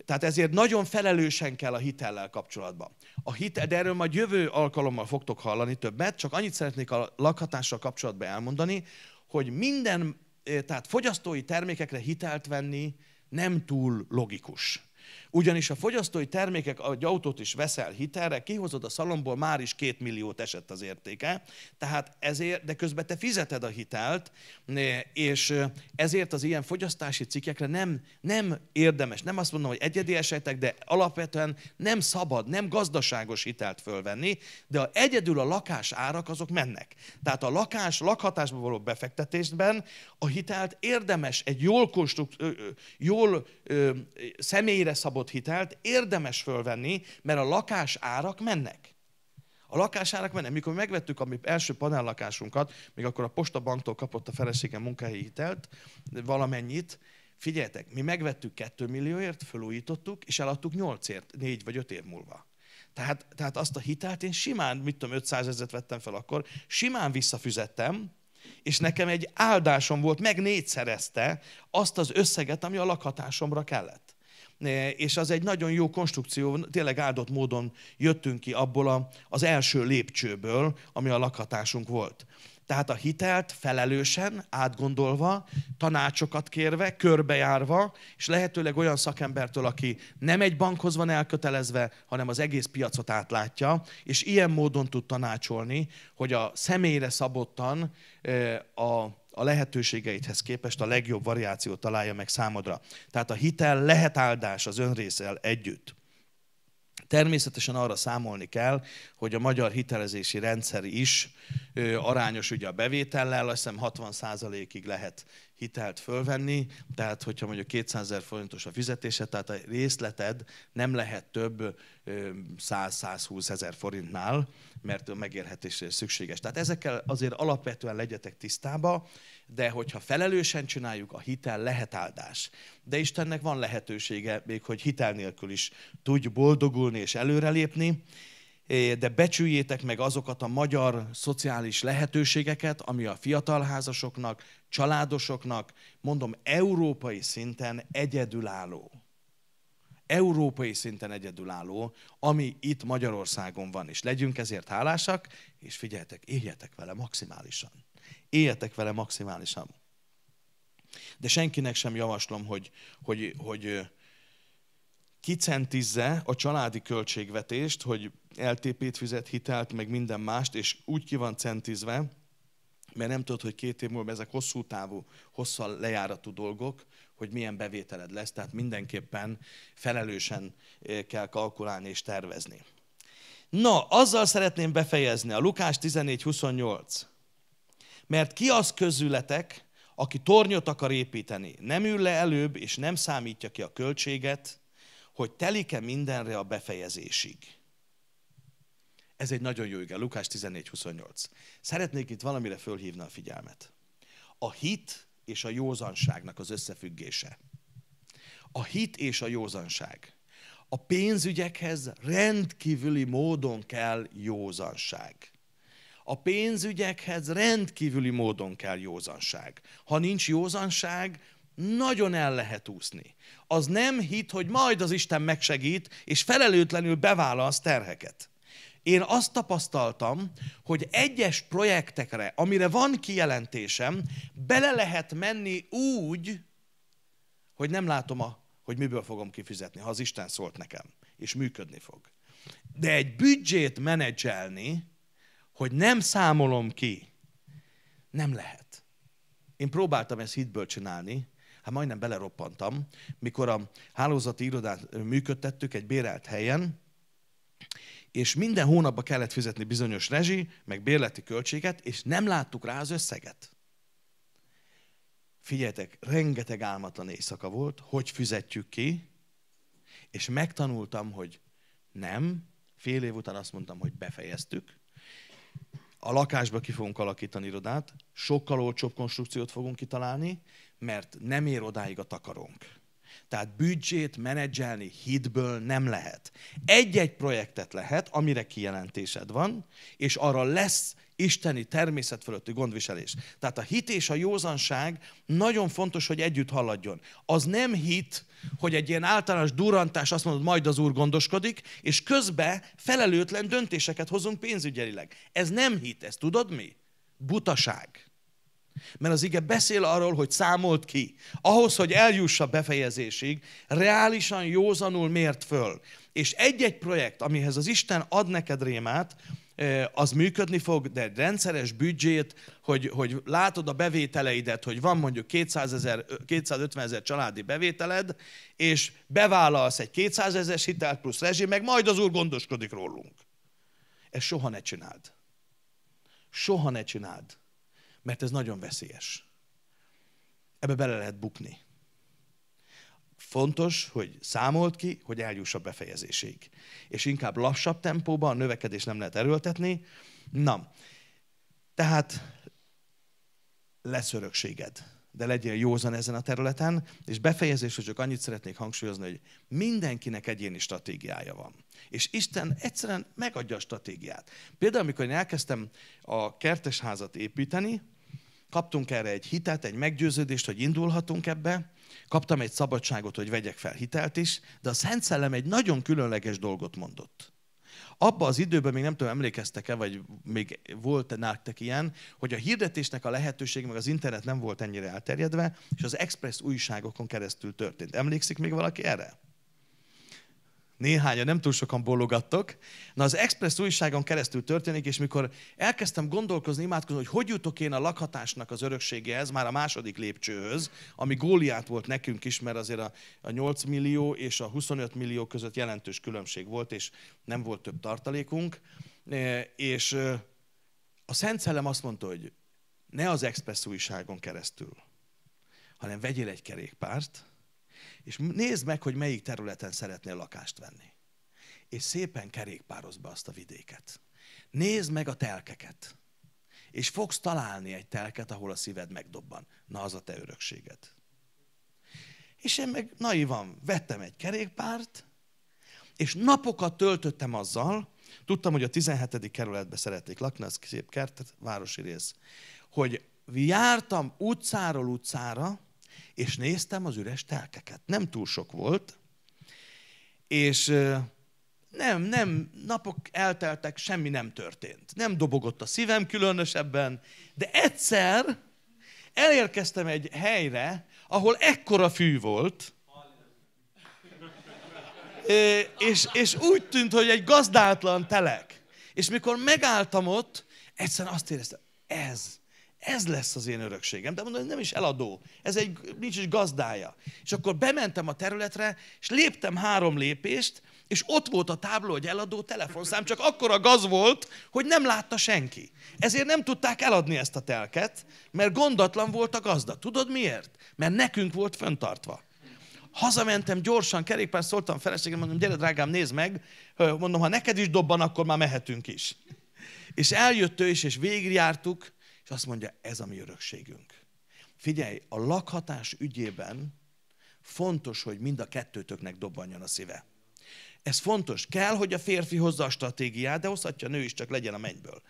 tehát ezért nagyon felelősen kell a hitellel kapcsolatban. A hit, de erről majd jövő alkalommal fogtok hallani többet, csak annyit szeretnék a lakhatással kapcsolatban elmondani, hogy minden, tehát fogyasztói termékekre hitelt venni nem túl logikus. Ugyanis a fogyasztói termékek, ahogy autót is veszel hitelre, kihozod a szalomból, már is két milliót esett az értéke, tehát ezért, de közben te fizeted a hitelt, és ezért az ilyen fogyasztási cikkekre nem, nem érdemes, nem azt mondom, hogy egyedi esetek, de alapvetően nem szabad, nem gazdaságos hitelt fölvenni, de a, egyedül a lakás árak azok mennek. Tehát a lakás, lakhatásba való befektetésben a hitelt érdemes egy jól, konstrukt, jól személyre szabott megkötött hitelt érdemes fölvenni, mert a lakás árak mennek. A lakásárak mennek. Mikor megvettük a mi első panellakásunkat, még akkor a postabanktól kapott a feleségem munkahelyi hitelt, valamennyit, Figyeljetek, mi megvettük 2 millióért, felújítottuk, és eladtuk 8-ért, 4 vagy 5 év múlva. Tehát, tehát azt a hitelt én simán, mit tudom, 500 ezeret vettem fel akkor, simán visszafizettem, és nekem egy áldásom volt, meg négyszerezte azt az összeget, ami a lakhatásomra kellett. Eh, és az egy nagyon jó konstrukció, tényleg áldott módon jöttünk ki abból a, az első lépcsőből, ami a lakhatásunk volt. Tehát a hitelt felelősen, átgondolva, tanácsokat kérve, körbejárva, és lehetőleg olyan szakembertől, aki nem egy bankhoz van elkötelezve, hanem az egész piacot átlátja, és ilyen módon tud tanácsolni, hogy a személyre szabottan eh, a a lehetőségeidhez képest a legjobb variációt találja meg számodra. Tehát a hitel lehet áldás az önrészel együtt. Természetesen arra számolni kell, hogy a magyar hitelezési rendszer is ö, arányos ugye a bevétellel, azt hiszem 60%-ig lehet hitelt fölvenni, tehát hogyha mondjuk 200 ezer forintos a fizetése, tehát a részleted nem lehet több 100-120 ezer forintnál, mert a megélhetésre szükséges. Tehát ezekkel azért alapvetően legyetek tisztába, de hogyha felelősen csináljuk, a hitel lehet áldás. De Istennek van lehetősége, még hogy hitel nélkül is tudj boldogulni és előrelépni, de becsüljétek meg azokat a magyar szociális lehetőségeket, ami a fiatalházasoknak, családosoknak, mondom, európai szinten egyedülálló európai szinten egyedülálló, ami itt Magyarországon van. És legyünk ezért hálásak, és figyeljetek, éljetek vele maximálisan. Éljetek vele maximálisan. De senkinek sem javaslom, hogy, hogy, hogy kicentizze a családi költségvetést, hogy LTP-t fizet, hitelt, meg minden mást, és úgy ki van centizve, mert nem tudod, hogy két év múlva ezek hosszú távú, hosszal lejáratú dolgok, hogy milyen bevételed lesz, tehát mindenképpen felelősen eh, kell kalkulálni és tervezni. Na, azzal szeretném befejezni a Lukás 14.28. Mert ki az közületek, aki tornyot akar építeni, nem ül le előbb, és nem számítja ki a költséget, hogy telike mindenre a befejezésig. Ez egy nagyon jó ige, Lukás 14.28. Szeretnék itt valamire fölhívni a figyelmet. A hit és a józanságnak az összefüggése. A hit és a józanság. A pénzügyekhez rendkívüli módon kell józanság. A pénzügyekhez rendkívüli módon kell józanság. Ha nincs józanság, nagyon el lehet úszni. Az nem hit, hogy majd az Isten megsegít, és felelőtlenül beválasz terheket én azt tapasztaltam, hogy egyes projektekre, amire van kijelentésem, bele lehet menni úgy, hogy nem látom, a, hogy miből fogom kifizetni, ha az Isten szólt nekem, és működni fog. De egy büdzsét menedzselni, hogy nem számolom ki, nem lehet. Én próbáltam ezt hitből csinálni, hát majdnem beleroppantam, mikor a hálózati irodát működtettük egy bérelt helyen, és minden hónapban kellett fizetni bizonyos rezsi, meg bérleti költséget, és nem láttuk rá az összeget. Figyeljetek, rengeteg álmatlan éjszaka volt, hogy fizetjük ki, és megtanultam, hogy nem. Fél év után azt mondtam, hogy befejeztük. A lakásba ki fogunk alakítani irodát, sokkal olcsóbb konstrukciót fogunk kitalálni, mert nem ér odáig a takarónk. Tehát büdzsét menedzselni hitből nem lehet. Egy-egy projektet lehet, amire kijelentésed van, és arra lesz isteni természet fölötti gondviselés. Tehát a hit és a józanság nagyon fontos, hogy együtt haladjon. Az nem hit, hogy egy ilyen általános durantás azt mondod, majd az úr gondoskodik, és közben felelőtlen döntéseket hozunk pénzügyelileg. Ez nem hit, ez tudod mi? Butaság. Mert az ige beszél arról, hogy számolt ki. Ahhoz, hogy eljuss a befejezésig, reálisan, józanul mért föl. És egy-egy projekt, amihez az Isten ad neked rémát, az működni fog, de rendszeres büdzsét, hogy, hogy látod a bevételeidet, hogy van mondjuk 200 ezer, 250 ezer családi bevételed, és bevállalsz egy 200 ezer hitelt plusz rezsim, meg majd az úr gondoskodik rólunk. Ezt soha ne csináld. Soha ne csináld mert ez nagyon veszélyes. Ebbe bele lehet bukni. Fontos, hogy számolt ki, hogy eljuss a befejezéséig. És inkább lassabb tempóban, a növekedés nem lehet erőltetni. Na, tehát lesz örökséged, de legyél józan ezen a területen, és befejezésre csak annyit szeretnék hangsúlyozni, hogy mindenkinek egyéni stratégiája van. És Isten egyszerűen megadja a stratégiát. Például, amikor én elkezdtem a kertesházat építeni, kaptunk erre egy hitet, egy meggyőződést, hogy indulhatunk ebbe, kaptam egy szabadságot, hogy vegyek fel hitelt is, de a Szent Szellem egy nagyon különleges dolgot mondott. Abba az időben még nem tudom, emlékeztek-e, vagy még volt-e nektek ilyen, hogy a hirdetésnek a lehetőség, meg az internet nem volt ennyire elterjedve, és az express újságokon keresztül történt. Emlékszik még valaki erre? Néhányan, nem túl sokan bólogattok. Na, az Express újságon keresztül történik, és mikor elkezdtem gondolkozni, imádkozni, hogy hogy jutok én a lakhatásnak az örökségehez, már a második lépcsőhöz, ami góliát volt nekünk is, mert azért a, a 8 millió és a 25 millió között jelentős különbség volt, és nem volt több tartalékunk. E, és a Szent Szellem azt mondta, hogy ne az Express újságon keresztül, hanem vegyél egy kerékpárt, és nézd meg, hogy melyik területen szeretnél lakást venni. És szépen kerékpározd be azt a vidéket. Nézd meg a telkeket. És fogsz találni egy telket, ahol a szíved megdobban. Na, az a te örökséged. És én meg naivan vettem egy kerékpárt, és napokat töltöttem azzal, tudtam, hogy a 17. kerületben szeretnék lakni, az szép kert, városi rész, hogy jártam utcáról utcára, és néztem az üres telkeket. Nem túl sok volt, és nem, nem, napok elteltek, semmi nem történt. Nem dobogott a szívem különösebben, de egyszer elérkeztem egy helyre, ahol ekkora fű volt, és, és úgy tűnt, hogy egy gazdátlan telek. És mikor megálltam ott, egyszerűen azt éreztem, ez ez lesz az én örökségem. De mondom, nem is eladó. Ez egy, nincs is gazdája. És akkor bementem a területre, és léptem három lépést, és ott volt a tábla, hogy eladó telefonszám, csak akkor a gaz volt, hogy nem látta senki. Ezért nem tudták eladni ezt a telket, mert gondatlan volt a gazda. Tudod miért? Mert nekünk volt föntartva. Hazamentem gyorsan, kerékpár szóltam feleségem, mondom, gyere drágám, nézd meg, mondom, ha neked is dobban, akkor már mehetünk is. És eljött ő is, és végigjártuk, és azt mondja, ez a mi örökségünk. Figyelj, a lakhatás ügyében fontos, hogy mind a kettőtöknek dobbanjon a szíve. Ez fontos. Kell, hogy a férfi hozza a stratégiát, de hozhatja a nő is, csak legyen a mennyből.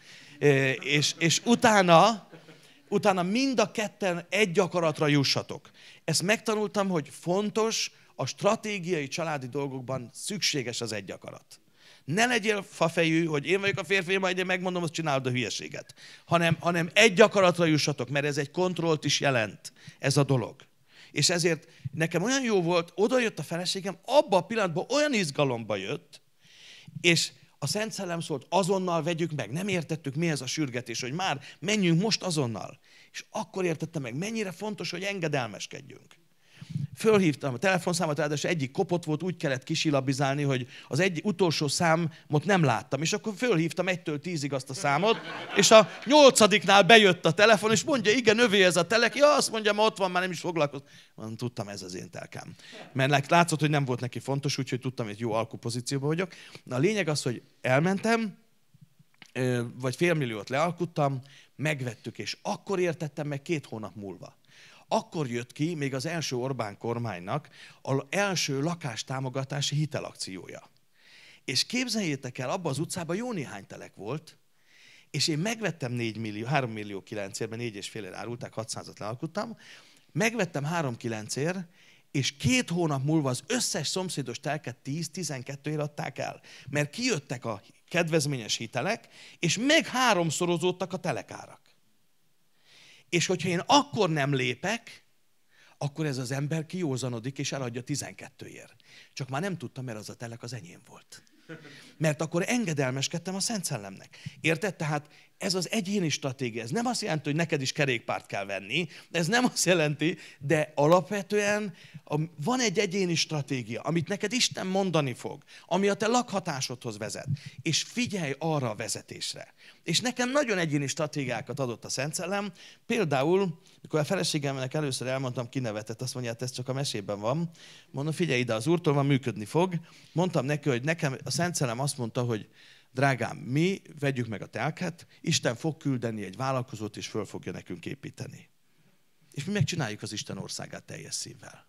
És, és utána, utána mind a ketten egy akaratra jussatok. Ezt megtanultam, hogy fontos, a stratégiai családi dolgokban szükséges az egy akarat. Ne legyél fafejű, hogy én vagyok a férfi, majd én megmondom, azt csinálod a hülyeséget. Hanem, hanem egy gyakorlatra jussatok, mert ez egy kontrollt is jelent, ez a dolog. És ezért nekem olyan jó volt, oda jött a feleségem, abba a pillanatban olyan izgalomba jött, és a Szent Szellem szólt, azonnal vegyük meg. Nem értettük, mi ez a sürgetés, hogy már menjünk most azonnal. És akkor értettem meg, mennyire fontos, hogy engedelmeskedjünk. Fölhívtam a telefonszámot, ráadásul egyik kopott volt, úgy kellett kisilabizálni, hogy az egy utolsó számot nem láttam. És akkor fölhívtam egytől tízig azt a számot, és a nyolcadiknál bejött a telefon, és mondja, igen, övé ez a telek. Ja, azt mondja, ma ott van, már nem is foglalkozom. Mondom, tudtam, ez az én telkám. Mert látszott, hogy nem volt neki fontos, úgyhogy tudtam, hogy jó alkupozícióban vagyok. Na, a lényeg az, hogy elmentem, vagy félmilliót lealkuttam, megvettük, és akkor értettem meg két hónap múlva akkor jött ki még az első Orbán kormánynak az első lakástámogatási hitelakciója. És képzeljétek el, abban az utcában jó néhány telek volt, és én megvettem 4 millió, 3 millió 9 érben, 4 és félért árulták, 600-at lealkuttam, megvettem 3 9 ér, és két hónap múlva az összes szomszédos telket 10-12 ér adták el, mert kijöttek a kedvezményes hitelek, és meg háromszorozódtak a telekárak. És hogyha én akkor nem lépek, akkor ez az ember kiózanodik és eladja 12-ért. Csak már nem tudtam, mert az a telek az enyém volt. Mert akkor engedelmeskedtem a Szent Szellemnek. Érted? Tehát ez az egyéni stratégia. Ez nem azt jelenti, hogy neked is kerékpárt kell venni, ez nem azt jelenti, de alapvetően van egy egyéni stratégia, amit neked Isten mondani fog, ami a te lakhatásodhoz vezet. És figyelj arra a vezetésre. És nekem nagyon egyéni stratégiákat adott a Szent Szellem. Például, mikor a feleségemnek először elmondtam, kinevetett, azt mondja, hát ez csak a mesében van. Mondom, figyelj ide, az úrtól van, működni fog. Mondtam neki, hogy nekem a Szent Szellem azt mondta, hogy Drágám, mi vegyük meg a telket, Isten fog küldeni egy vállalkozót, és föl fogja nekünk építeni. És mi megcsináljuk az Isten országát teljes szívvel.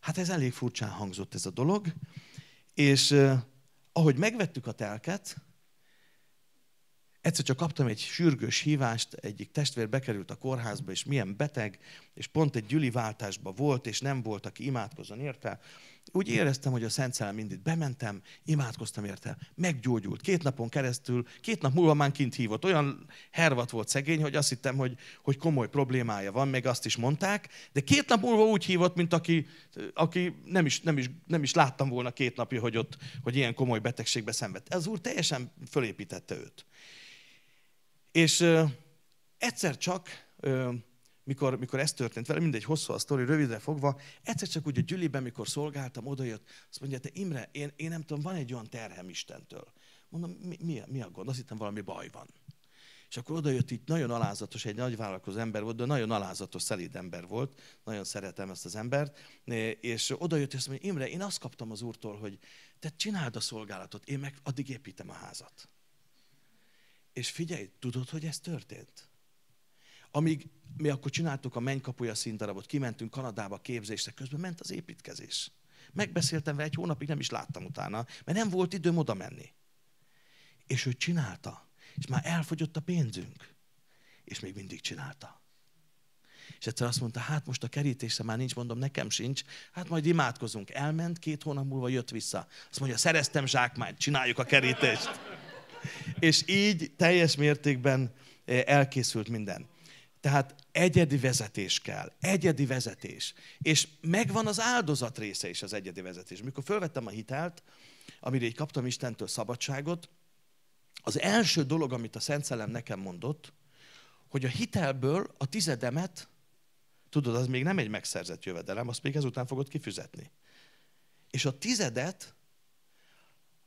Hát ez elég furcsán hangzott ez a dolog, és eh, ahogy megvettük a telket, egyszer csak kaptam egy sürgős hívást, egyik testvér bekerült a kórházba, és milyen beteg, és pont egy gyüli váltásba volt, és nem volt, aki imádkozon érte, úgy éreztem, hogy a Szent Szellem mindig bementem, imádkoztam érte, meggyógyult. Két napon keresztül, két nap múlva már kint hívott. Olyan hervat volt szegény, hogy azt hittem, hogy, hogy komoly problémája van, meg azt is mondták, de két nap múlva úgy hívott, mint aki, aki nem, is, nem, is, nem is láttam volna két napja, hogy ott, hogy ilyen komoly betegségbe szenvedt. Ez úr teljesen fölépítette őt. És ö, egyszer csak ö, mikor, mikor ez történt vele, mindegy, hosszú a sztori, rövidre fogva, egyszer csak úgy a gyűliben, mikor szolgáltam, odajött, azt mondja, te Imre, én, én nem tudom, van egy olyan terhem Istentől. Mondom, mi, mi, mi a gond? Azt hittem, valami baj van. És akkor odajött itt nagyon alázatos, egy nagy vállalkozó ember volt, de nagyon alázatos, szelíd ember volt, nagyon szeretem ezt az embert, és odajött, és azt mondja, Imre, én azt kaptam az úrtól, hogy te csináld a szolgálatot, én meg addig építem a házat. És figyelj, tudod, hogy ez történt? Amíg mi akkor csináltuk a mennykapuja színdarabot, kimentünk Kanadába képzésre, közben ment az építkezés. Megbeszéltem vele egy hónapig, nem is láttam utána, mert nem volt időm oda menni. És ő csinálta. És már elfogyott a pénzünk. És még mindig csinálta. És egyszer azt mondta, hát most a kerítése már nincs, mondom, nekem sincs, hát majd imádkozunk. Elment, két hónap múlva jött vissza. Azt mondja, szereztem zsákmányt, csináljuk a kerítést. és így teljes mértékben eh, elkészült minden. Tehát egyedi vezetés kell, egyedi vezetés. És megvan az áldozat része is az egyedi vezetés. Mikor felvettem a hitelt, amire így kaptam Istentől szabadságot, az első dolog, amit a Szent Szellem nekem mondott, hogy a hitelből a tizedemet, tudod, az még nem egy megszerzett jövedelem, azt még ezután fogod kifizetni. És a tizedet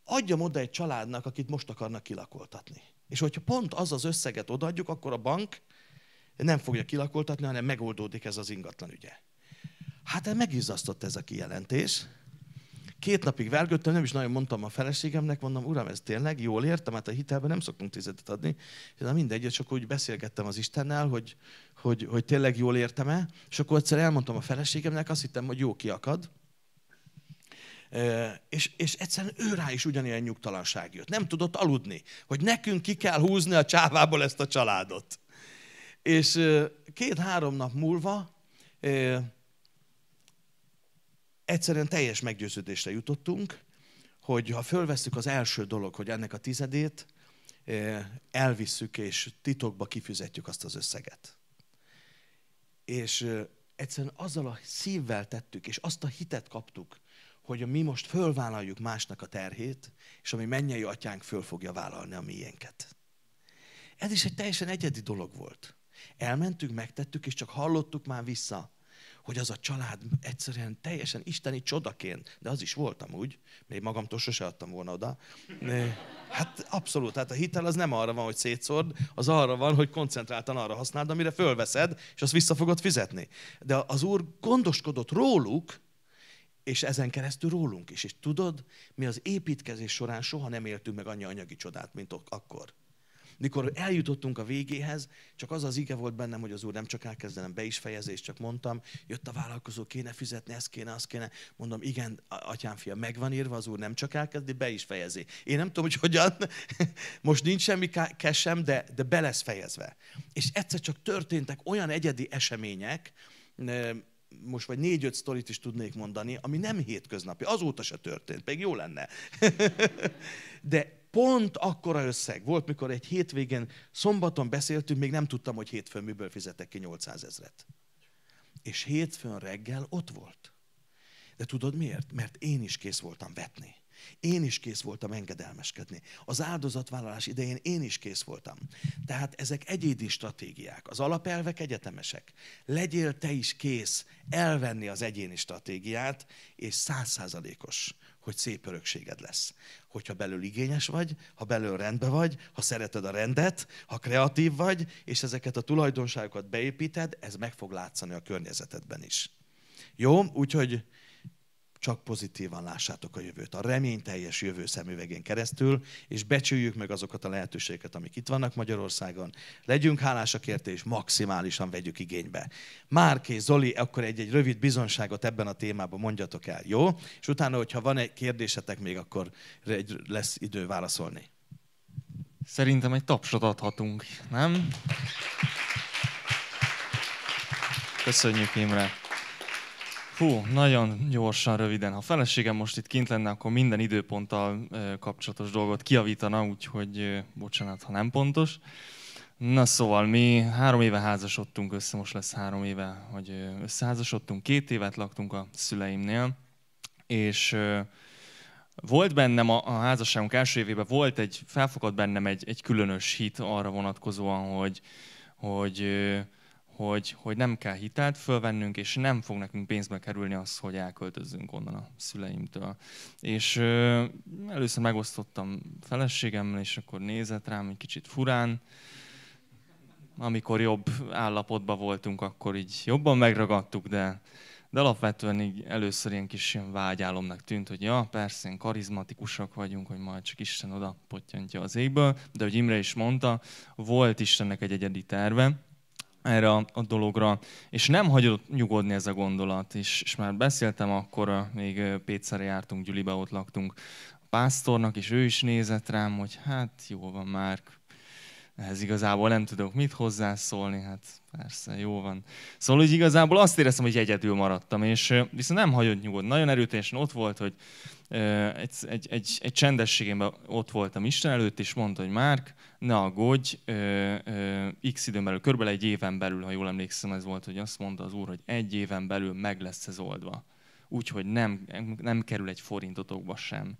adjam oda egy családnak, akit most akarnak kilakoltatni. És hogyha pont az az összeget odaadjuk, akkor a bank nem fogja kilakoltatni, hanem megoldódik ez az ingatlan ügye. Hát megizasztott ez a kijelentés. Két napig vergődtem, nem is nagyon mondtam a feleségemnek, mondom, uram, ez tényleg jól értem, hát a hitelben nem szoktunk tizedet adni. Na mindegy, csak úgy beszélgettem az Istennel, hogy, hogy, hogy tényleg jól értem-e, és akkor egyszer elmondtam a feleségemnek, azt hittem, hogy jó kiakad, és, és egyszerűen ő rá is ugyanilyen nyugtalanság jött. Nem tudott aludni, hogy nekünk ki kell húzni a csávából ezt a családot. És két-három nap múlva egyszerűen teljes meggyőződésre jutottunk, hogy ha fölveszük az első dolog, hogy ennek a tizedét elvisszük és titokba kifizetjük azt az összeget. És egyszerűen azzal a szívvel tettük, és azt a hitet kaptuk, hogy mi most fölvállaljuk másnak a terhét, és ami mennyei atyánk föl fogja vállalni a miénket. Ez is egy teljesen egyedi dolog volt. Elmentünk, megtettük, és csak hallottuk már vissza, hogy az a család egyszerűen teljesen isteni csodaként, de az is voltam úgy, még magamtól sose adtam volna oda. Hát abszolút, hát a hitel az nem arra van, hogy szétszord, az arra van, hogy koncentráltan arra használd, amire fölveszed, és azt vissza fogod fizetni. De az Úr gondoskodott róluk, és ezen keresztül rólunk is. És tudod, mi az építkezés során soha nem éltünk meg annyi anyagi csodát, mint akkor. Mikor eljutottunk a végéhez, csak az az ige volt bennem, hogy az Úr nem csak elkezdenem be is fejezést, csak mondtam, jött a vállalkozó, kéne fizetni, ezt kéne, azt kéne. Mondom, igen, atyám fia, meg van írva, az Úr nem csak elkezdi, be is fejezi. Én nem tudom, hogy hogyan, most nincs semmi kesem, de, de be lesz fejezve. És egyszer csak történtek olyan egyedi események, most vagy négy-öt sztorit is tudnék mondani, ami nem hétköznapi, azóta se történt, pedig jó lenne. De pont akkora összeg. Volt, mikor egy hétvégén, szombaton beszéltünk, még nem tudtam, hogy hétfőn miből fizetek ki 800 ezret. És hétfőn reggel ott volt. De tudod miért? Mert én is kész voltam vetni. Én is kész voltam engedelmeskedni. Az áldozatvállalás idején én is kész voltam. Tehát ezek egyédi stratégiák. Az alapelvek egyetemesek. Legyél te is kész elvenni az egyéni stratégiát, és százszázalékos hogy szép örökséged lesz. Hogyha belül igényes vagy, ha belül rendbe vagy, ha szereted a rendet, ha kreatív vagy, és ezeket a tulajdonságokat beépíted, ez meg fog látszani a környezetedben is. Jó? Úgyhogy csak pozitívan lássátok a jövőt, a reményteljes jövő szemüvegén keresztül, és becsüljük meg azokat a lehetőségeket, amik itt vannak Magyarországon. Legyünk hálásak érte, és maximálisan vegyük igénybe. Márké, Zoli, akkor egy-egy rövid bizonságot ebben a témában mondjatok el, jó? És utána, hogyha van egy kérdésetek még, akkor lesz idő válaszolni. Szerintem egy tapsot adhatunk, nem? Köszönjük Imre! Hú, nagyon gyorsan, röviden. Ha feleségem most itt kint lenne, akkor minden időponttal kapcsolatos dolgot kiavítana, úgyhogy bocsánat, ha nem pontos. Na szóval mi három éve házasodtunk össze, most lesz három éve, hogy összeházasodtunk. Két évet laktunk a szüleimnél, és volt bennem a, házasságunk első évében, volt egy, felfogott bennem egy, egy különös hit arra vonatkozóan, hogy, hogy hogy, hogy nem kell hitelt fölvennünk, és nem fog nekünk pénzbe kerülni az, hogy elköltözzünk onnan a szüleimtől. És ö, először megosztottam feleségemmel, és akkor nézett rám egy kicsit furán. Amikor jobb állapotban voltunk, akkor így jobban megragadtuk, de, de alapvetően így először ilyen kis ilyen vágyálomnak tűnt, hogy ja, persze, ilyen karizmatikusak vagyunk, hogy majd csak Isten oda potyantja az égből, de hogy Imre is mondta, volt Istennek egy egyedi terve, erre a, a dologra, és nem hagyott nyugodni ez a gondolat. És, és már beszéltem akkor, még Pécsere jártunk, Gyülibe ott laktunk a pásztornak, és ő is nézett rám, hogy hát jó van már, ehhez igazából nem tudok mit hozzászólni, hát persze, jó van. Szóval úgy igazából azt éreztem, hogy egyedül maradtam, és viszont nem hagyott nyugodni. Nagyon erőteljesen ott volt, hogy egy, egy, egy, egy csendességemben ott voltam Isten előtt, és mondta, hogy Márk, ne aggódj, ö, ö, x időn belül, körülbelül egy éven belül, ha jól emlékszem, ez volt, hogy azt mondta az úr, hogy egy éven belül meg lesz ez oldva. Úgyhogy nem, nem kerül egy forintotokba sem.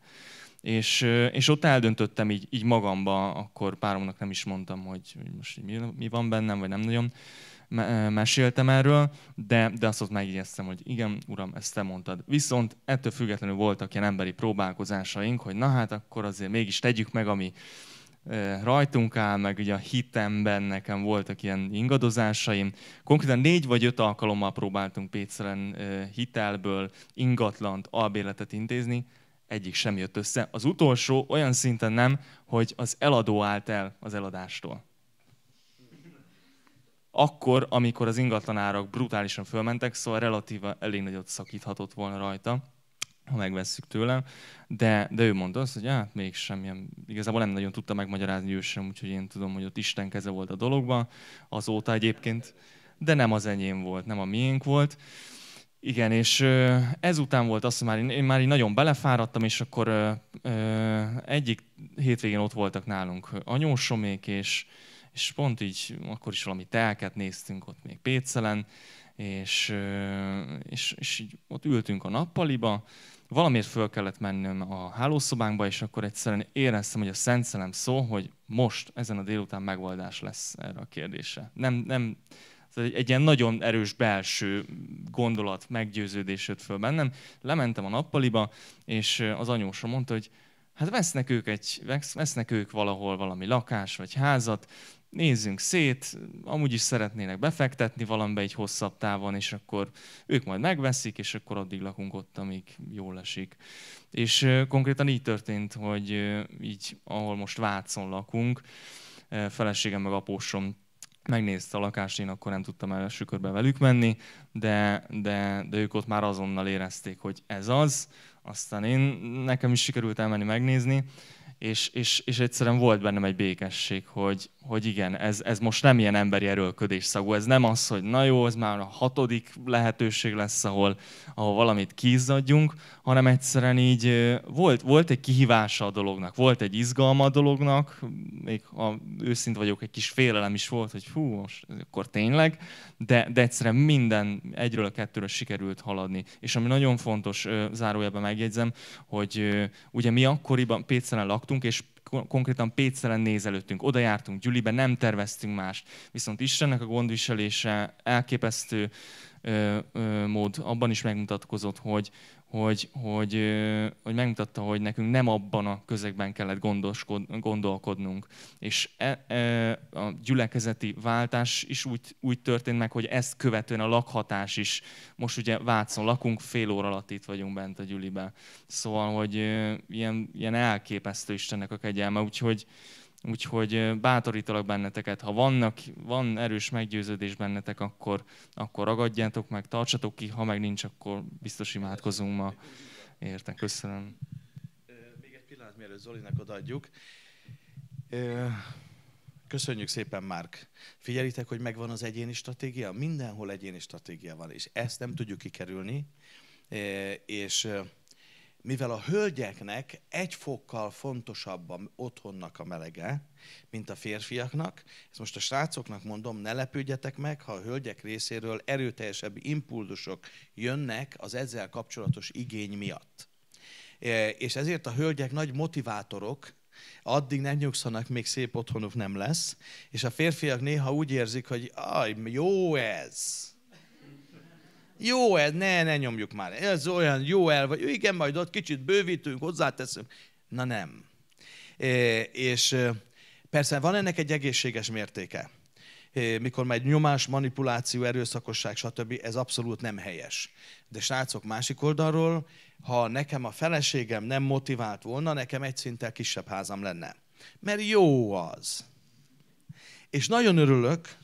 És, és ott eldöntöttem így, így magamba, akkor páromnak nem is mondtam, hogy, hogy most mi, mi van bennem, vagy nem nagyon, meséltem erről, de, de azt ott megjegyeztem, hogy igen, uram, ezt te mondtad. Viszont ettől függetlenül voltak ilyen emberi próbálkozásaink, hogy na hát akkor azért mégis tegyük meg, ami rajtunk áll, meg ugye a hitemben nekem voltak ilyen ingadozásaim. Konkrétan négy vagy öt alkalommal próbáltunk Péceren hitelből ingatlant, albérletet intézni, egyik sem jött össze. Az utolsó olyan szinten nem, hogy az eladó állt el az eladástól akkor, amikor az ingatlanárak brutálisan fölmentek, szóval relatíva elég nagyot szakíthatott volna rajta, ha megvesszük tőlem, de, de ő mondta azt, hogy hát mégsem, ilyen, igazából nem nagyon tudta megmagyarázni ő sem, úgyhogy én tudom, hogy ott Isten keze volt a dologban, azóta egyébként, de nem az enyém volt, nem a miénk volt. Igen, és ezután volt azt, hogy már, én már így nagyon belefáradtam, és akkor egyik hétvégén ott voltak nálunk anyósomék, és és pont így akkor is valami telket néztünk ott még Pécelen, és, és, és így ott ültünk a nappaliba, valamiért föl kellett mennem a hálószobánkba, és akkor egyszerűen éreztem, hogy a Szent Szelem szó, hogy most, ezen a délután megoldás lesz erre a kérdése. Nem, nem, egy, egy ilyen nagyon erős belső gondolat, meggyőződés jött föl bennem. Lementem a nappaliba, és az anyósom mondta, hogy hát vesznek ők, egy, vesznek ők valahol valami lakás vagy házat, nézzünk szét, amúgy is szeretnének befektetni valamibe egy hosszabb távon, és akkor ők majd megveszik, és akkor addig lakunk ott, amíg jól esik. És konkrétan így történt, hogy így, ahol most Vácon lakunk, feleségem meg apósom megnézte a lakást, én akkor nem tudtam el sükörbe velük menni, de, de, de ők ott már azonnal érezték, hogy ez az, aztán én, nekem is sikerült elmenni megnézni, és, és, és egyszerűen volt bennem egy békesség, hogy hogy igen, ez, ez most nem ilyen emberi erőlködés szagú, ez nem az, hogy na jó, ez már a hatodik lehetőség lesz, ahol, ahol valamit kiizzadjunk, hanem egyszerűen így volt, volt egy kihívása a dolognak, volt egy izgalma a dolognak, még ha őszint vagyok, egy kis félelem is volt, hogy hú, most akkor tényleg, de, de egyszerűen minden egyről a kettőről sikerült haladni. És ami nagyon fontos, zárójelben megjegyzem, hogy ugye mi akkoriban Pécsen laktunk, és konkrétan Pécelen nézelődtünk, oda jártunk Gyülibe, nem terveztünk mást. Viszont Istennek a gondviselése elképesztő ö, ö, mód abban is megmutatkozott, hogy, hogy, hogy, hogy megmutatta, hogy nekünk nem abban a közegben kellett gondolkodnunk. És e, e, a gyülekezeti váltás is úgy, úgy történt meg, hogy ezt követően a lakhatás is. Most ugye Vácon lakunk, fél óra alatt itt vagyunk bent a gyülibe. Szóval, hogy e, ilyen, ilyen elképesztő Istennek a kegyelme. Úgyhogy, Úgyhogy bátorítalak benneteket, ha vannak, van erős meggyőződés bennetek, akkor, akkor ragadjátok meg, tartsatok ki, ha meg nincs, akkor biztos imádkozunk ma. Értek, köszönöm. Még egy pillanat, mielőtt Zolinak odaadjuk. Köszönjük szépen, Márk. Figyelitek, hogy megvan az egyéni stratégia? Mindenhol egyéni stratégia van, és ezt nem tudjuk kikerülni. És mivel a hölgyeknek egy fokkal fontosabb a otthonnak a melege, mint a férfiaknak, ezt most a srácoknak mondom, ne lepődjetek meg, ha a hölgyek részéről erőteljesebb impulzusok jönnek az ezzel kapcsolatos igény miatt. E, és ezért a hölgyek nagy motivátorok, addig nem nyugszanak, még szép otthonuk nem lesz, és a férfiak néha úgy érzik, hogy aj, jó ez, jó ez, ne, ne nyomjuk már. Ez olyan jó el vagy. Igen, majd ott kicsit bővítünk, hozzáteszünk. Na nem. É, e, és e, persze van ennek egy egészséges mértéke. É, e, mikor megy nyomás, manipuláció, erőszakosság, stb. Ez abszolút nem helyes. De srácok, másik oldalról, ha nekem a feleségem nem motivált volna, nekem egy szinttel kisebb házam lenne. Mert jó az. És nagyon örülök,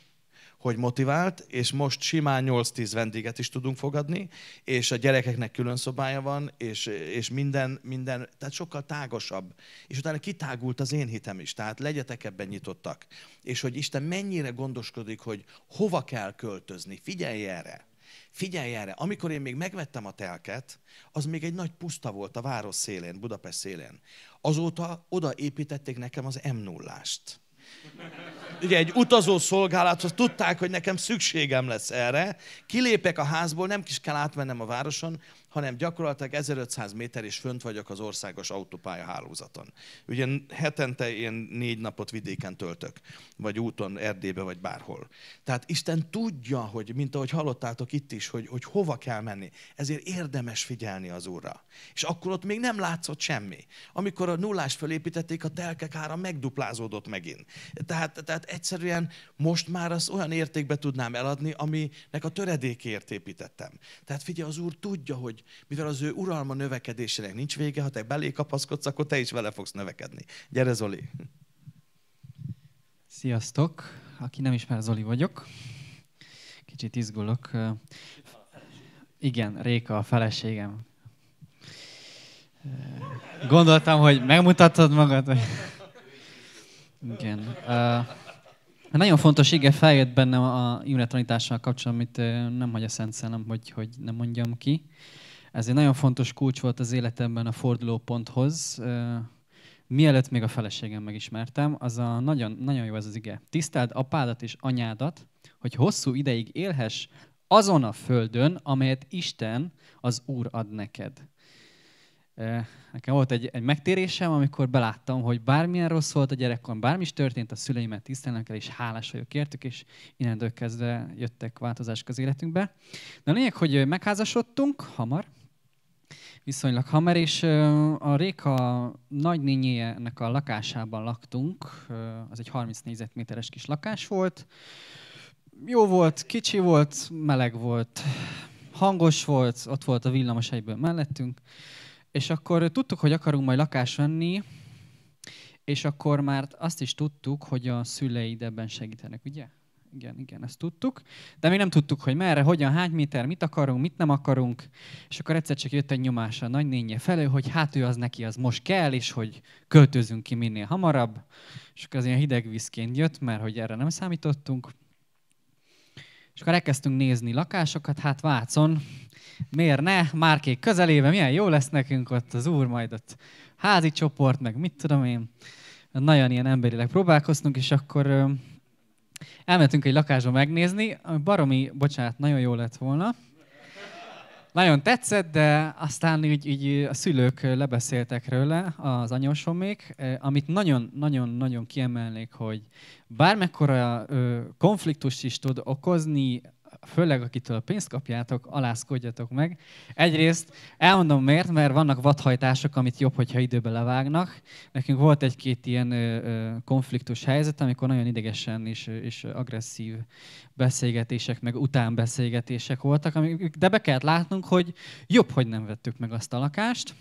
hogy motivált, és most simán 8-10 vendéget is tudunk fogadni, és a gyerekeknek külön szobája van, és, és minden, minden, tehát sokkal tágosabb. És utána kitágult az én hitem is, tehát legyetek ebben nyitottak. És hogy Isten mennyire gondoskodik, hogy hova kell költözni, figyelj erre. Figyelj erre, amikor én még megvettem a telket, az még egy nagy puszta volt a város szélén, Budapest szélén. Azóta oda építették nekem az m 0 -ást Ugye egy utazó szolgálathoz tudták, hogy nekem szükségem lesz erre. Kilépek a házból, nem kis kell átmennem a városon, hanem gyakorlatilag 1500 méter és fönt vagyok az országos autópálya hálózaton. Ugye hetente én négy napot vidéken töltök, vagy úton, Erdélybe, vagy bárhol. Tehát Isten tudja, hogy, mint ahogy hallottátok itt is, hogy, hogy hova kell menni. Ezért érdemes figyelni az Úrra. És akkor ott még nem látszott semmi. Amikor a nullás fölépítették, a telkek ára megduplázódott megint. Tehát, tehát egyszerűen most már az olyan értékbe tudnám eladni, aminek a töredékért építettem. Tehát figyelj, az Úr tudja, hogy, mivel az ő uralma növekedésének nincs vége, ha te belé kapaszkodsz, akkor te is vele fogsz növekedni. Gyere, Zoli! Sziasztok! Aki nem ismer, Zoli vagyok. Kicsit izgulok. Igen, Réka a feleségem. Gondoltam, hogy megmutatod magad, Igen. Uh, nagyon fontos, igen, feljött bennem a Imre tanítással kapcsolatban, amit nem hagy a Szent Szellem, hogy, hogy nem mondjam ki. Ez egy nagyon fontos kulcs volt az életemben a fordulóponthoz. Mielőtt még a feleségem megismertem, az a nagyon, nagyon jó ez az ige. Tiszteld apádat és anyádat, hogy hosszú ideig élhess azon a földön, amelyet Isten, az Úr ad neked. Nekem volt egy, egy megtérésem, amikor beláttam, hogy bármilyen rossz volt a gyerekkorom, bármi is történt, a szüleimet Tisztelnek el, és hálás vagyok értük, és innentől kezdve jöttek változások az életünkbe. De a lényeg, hogy megházasodtunk hamar, viszonylag hamar és a Réka nagynényének a lakásában laktunk, az egy 30 négyzetméteres kis lakás volt. Jó volt, kicsi volt, meleg volt, hangos volt, ott volt a villamos egyből mellettünk, és akkor tudtuk, hogy akarunk majd lakást venni, és akkor már azt is tudtuk, hogy a szüleid ebben segítenek, ugye? igen, igen, ezt tudtuk. De még nem tudtuk, hogy merre, hogyan, hány méter, mit akarunk, mit nem akarunk. És akkor egyszer csak jött egy nyomás a nagynénye felől, hogy hát ő az neki az most kell, és hogy költözünk ki minél hamarabb. És akkor az ilyen hideg vízként jött, mert hogy erre nem számítottunk. És akkor elkezdtünk nézni lakásokat, hát Vácon, miért ne, Márkék közelében, milyen jó lesz nekünk ott az úr, majd ott házi csoport, meg mit tudom én. Nagyon ilyen emberileg próbálkoztunk, és akkor elmentünk egy lakásba megnézni, ami baromi, bocsánat, nagyon jó lett volna. Nagyon tetszett, de aztán így, így a szülők lebeszéltek róla, az anyósomék, eh, amit nagyon-nagyon-nagyon kiemelnék, hogy bármekkora konfliktus is tud okozni főleg akitől pénzt kapjátok, alászkodjatok meg. Egyrészt elmondom miért, mert vannak vadhajtások, amit jobb, hogyha időbe levágnak. Nekünk volt egy-két ilyen konfliktus helyzet, amikor nagyon idegesen és, és agresszív beszélgetések, meg utánbeszélgetések voltak, amik, de be kellett látnunk, hogy jobb, hogy nem vettük meg azt a lakást.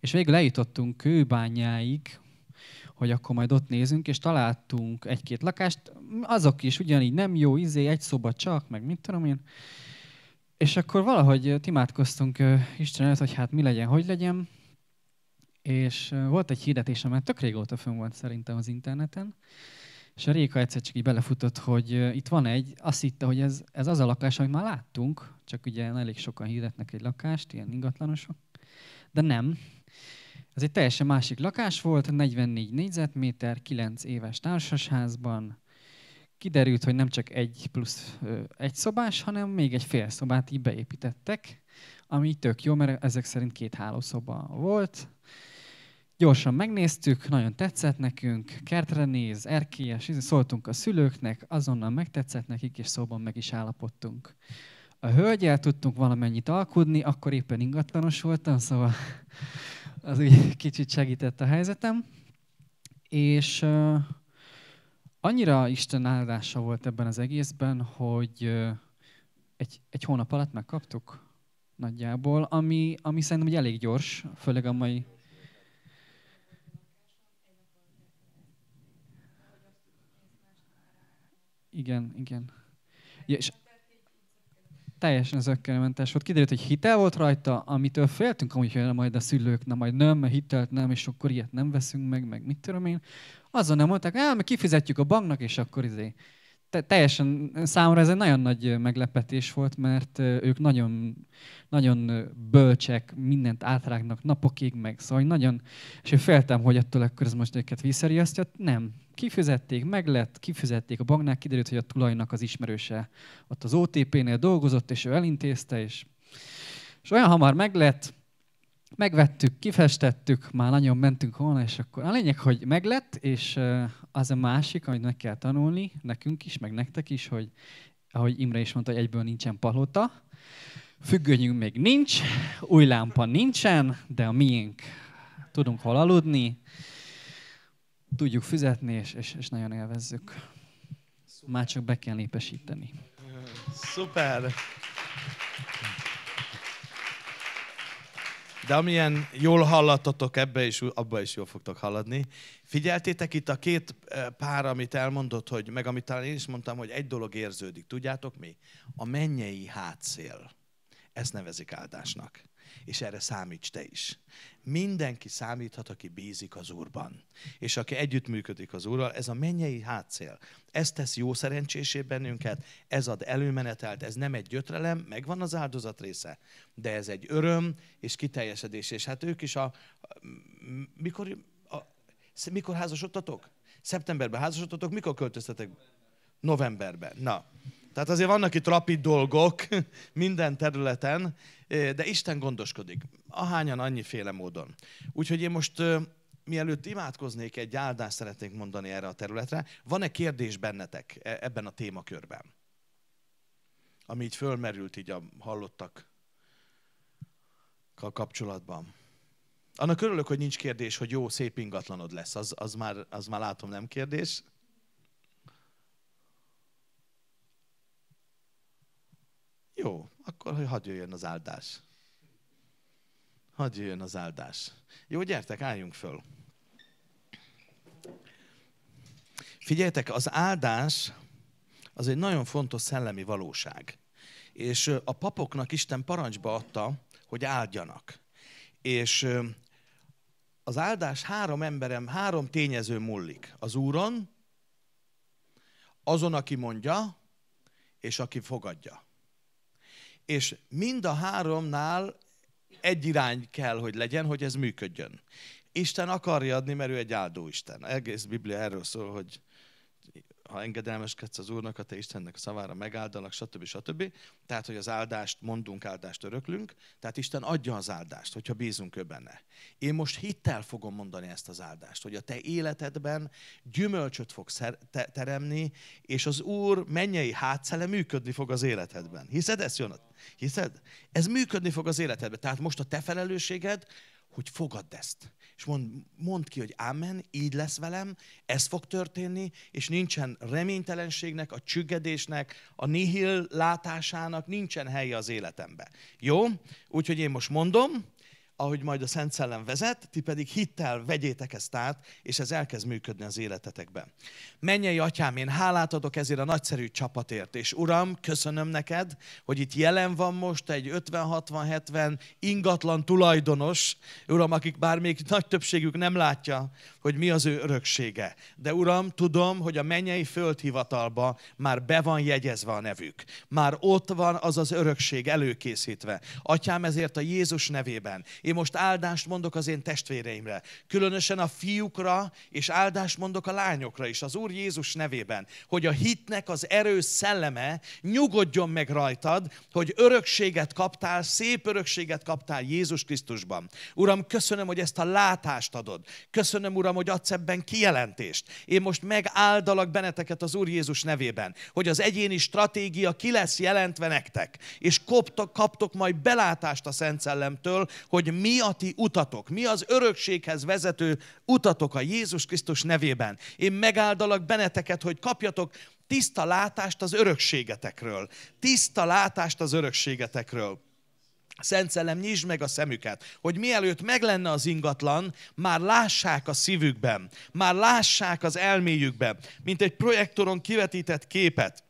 És végül eljutottunk kőbányáig, hogy akkor majd ott nézünk, és találtunk egy-két lakást, azok is ugyanígy nem jó, izé, egy szoba csak, meg mit tudom én. És akkor valahogy imádkoztunk Istenet, hogy hát mi legyen, hogy legyen. És volt egy hirdetés, amely tök régóta fönn volt szerintem az interneten. És a Réka egyszer csak így belefutott, hogy itt van egy, azt hitte, hogy ez, ez az a lakás, amit már láttunk, csak ugye elég sokan hirdetnek egy lakást, ilyen ingatlanosok. De nem, ez egy teljesen másik lakás volt, 44 négyzetméter, 9 éves társasházban. Kiderült, hogy nem csak egy plusz egy szobás, hanem még egy fél szobát így beépítettek, ami tök jó, mert ezek szerint két hálószoba volt. Gyorsan megnéztük, nagyon tetszett nekünk, kertre néz, erkélyes, izé, szóltunk a szülőknek, azonnal megtetszett nekik, és szóban meg is állapodtunk. A hölgyel tudtunk valamennyit alkudni, akkor éppen ingatlanos voltam, szóval az úgy kicsit segített a helyzetem. És annyira Isten áldása volt ebben az egészben, hogy egy, egy hónap alatt megkaptuk nagyjából, ami, ami szerintem hogy elég gyors, főleg a mai... Igen, igen. Ja, és teljesen zöggenőmentes volt. Kiderült, hogy hitel volt rajta, amitől féltünk amúgy, hogy majd a szülők, na majd nem, mert hitelt nem, és akkor ilyet nem veszünk meg, meg mit tudom én. Azon nem mondták, nem, kifizetjük a banknak, és akkor izé teljesen számomra ez egy nagyon nagy meglepetés volt, mert ők nagyon, nagyon bölcsek, mindent átrágnak napokig meg, szóval nagyon, és én féltem, hogy ettől akkor ez most őket visszariasztja, nem. Kifizették, meg lett, kifizették a banknál, kiderült, hogy a tulajnak az ismerőse ott az OTP-nél dolgozott, és ő elintézte, és, és olyan hamar meg lett megvettük, kifestettük, már nagyon mentünk volna, és akkor a lényeg, hogy meglett, és eh, az a másik, amit meg kell tanulni, nekünk is, meg nektek is, hogy ahogy Imre is mondta, hogy egyből nincsen palota, függönyünk még nincs, új lámpa nincsen, de a miénk tudunk hol aludni, tudjuk fizetni, és, és, és nagyon élvezzük. Már csak be kell népesíteni. Szuper! De amilyen jól hallatotok ebbe is, abba is jól fogtok haladni. Figyeltétek itt a két pár, amit elmondott, hogy, meg amit talán én is mondtam, hogy egy dolog érződik. Tudjátok mi? A mennyei hátszél. Ezt nevezik áldásnak és erre számíts te is. Mindenki számíthat, aki bízik az Úrban, és aki együttműködik az Úrral, ez a mennyei hátszél. Ez tesz jó szerencsésé bennünket, ez ad előmenetelt, ez nem egy gyötrelem, megvan az áldozat része, de ez egy öröm és kiteljesedés. És hát ők is a... Mikor, a, mikor házasodtatok? Szeptemberben házasodtatok, mikor költöztetek? Novemberben. Na, tehát azért vannak itt rapid dolgok minden területen, eh, de Isten gondoskodik. Ahányan, annyiféle módon. Úgyhogy én most eh, mielőtt imádkoznék, egy áldást szeretnék mondani erre a területre. Van-e kérdés bennetek e, ebben a témakörben? Ami így fölmerült így a a kapcsolatban. Annak örülök, hogy nincs kérdés, hogy jó, szép ingatlanod lesz. Az, az, már, az már látom nem kérdés. Jó, akkor hogy hadd jöjjön az áldás. Hadd jöjjön az áldás. Jó, gyertek, álljunk föl. Figyeljetek, az áldás az egy nagyon fontos szellemi valóság. És a papoknak Isten parancsba adta, hogy áldjanak. És az áldás három emberem, három tényező múlik. Az úron, azon, aki mondja, és aki fogadja és mind a háromnál egy irány kell, hogy legyen, hogy ez működjön. Isten akarja adni, mert ő egy áldó Isten. Egész Biblia erről szól, hogy ha engedelmeskedsz az Úrnak, a te Istennek a szavára, megáldalak, stb. stb. Tehát, hogy az áldást mondunk, áldást öröklünk, tehát Isten adja az áldást, hogyha bízunk ő benne. Én most hittel fogom mondani ezt az áldást, hogy a te életedben gyümölcsöt fog teremni, és az Úr mennyei hátszele működni fog az életedben. Hiszed ezt, Jonat? Hiszed? Ez működni fog az életedben. Tehát most a te felelősséged, hogy fogadd ezt és mond, mond ki, hogy ámen, így lesz velem, ez fog történni, és nincsen reménytelenségnek, a csüggedésnek, a nihil látásának nincsen helye az életemben. Jó? Úgyhogy én most mondom, ahogy majd a Szent Szellem vezet, ti pedig hittel vegyétek ezt át, és ez elkezd működni az életetekben. Menjei atyám, én hálát adok ezért a nagyszerű csapatért, és uram, köszönöm neked, hogy itt jelen van most egy 50-60-70 ingatlan tulajdonos, uram, akik bár még nagy többségük nem látja, hogy mi az ő öröksége. De uram, tudom, hogy a mennyei földhivatalba már be van jegyezve a nevük. Már ott van az az örökség előkészítve. Atyám, ezért a Jézus nevében én most áldást mondok az én testvéreimre, különösen a fiúkra, és áldást mondok a lányokra is, az Úr Jézus nevében, hogy a hitnek az erő szelleme nyugodjon meg rajtad, hogy örökséget kaptál, szép örökséget kaptál Jézus Krisztusban. Uram, köszönöm, hogy ezt a látást adod. Köszönöm, Uram, hogy adsz ebben kijelentést. Én most megáldalak benneteket az Úr Jézus nevében, hogy az egyéni stratégia ki lesz jelentve nektek, és koptok, kaptok majd belátást a Szent Szellemtől, hogy mi a ti utatok, mi az örökséghez vezető utatok a Jézus Krisztus nevében. Én megáldalak benneteket, hogy kapjatok tiszta látást az örökségetekről. Tiszta látást az örökségetekről. Szent Szellem, nyisd meg a szemüket, hogy mielőtt meg lenne az ingatlan, már lássák a szívükben, már lássák az elméjükben, mint egy projektoron kivetített képet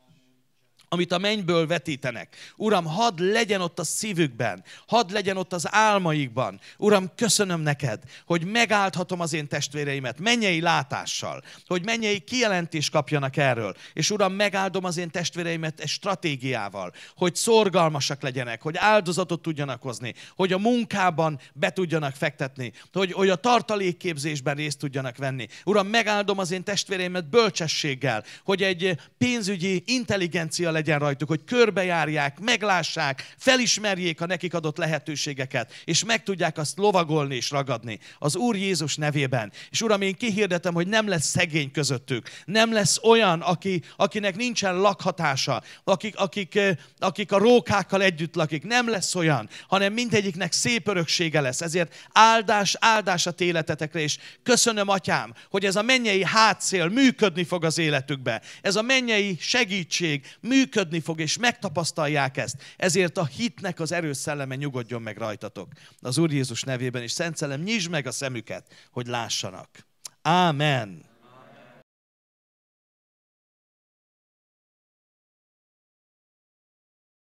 amit a mennyből vetítenek. Uram, hadd legyen ott a szívükben, hadd legyen ott az álmaikban. Uram, köszönöm neked, hogy megáldhatom az én testvéreimet mennyei látással, hogy mennyei kijelentést kapjanak erről. És Uram, megáldom az én testvéreimet egy stratégiával, hogy szorgalmasak legyenek, hogy áldozatot tudjanak hozni, hogy a munkában be tudjanak fektetni, hogy, hogy a tartalékképzésben részt tudjanak venni. Uram, megáldom az én testvéreimet bölcsességgel, hogy egy pénzügyi intelligencia legyen legyen rajtuk, hogy körbejárják, meglássák, felismerjék a nekik adott lehetőségeket, és meg tudják azt lovagolni és ragadni az Úr Jézus nevében. És Uram, én kihirdetem, hogy nem lesz szegény közöttük, nem lesz olyan, aki, akinek nincsen lakhatása, akik, akik, eh, akik a rókákkal együtt lakik, nem lesz olyan, hanem mindegyiknek szép öröksége lesz. Ezért áldás, áldás a téletetekre, és köszönöm, Atyám, hogy ez a mennyei hátszél működni fog az életükbe. Ez a mennyei segítség működni működni fog, és megtapasztalják ezt. Ezért a hitnek az erős szelleme nyugodjon meg rajtatok. Az Úr Jézus nevében, és Szent Szellem, nyisd meg a szemüket, hogy lássanak. Amen.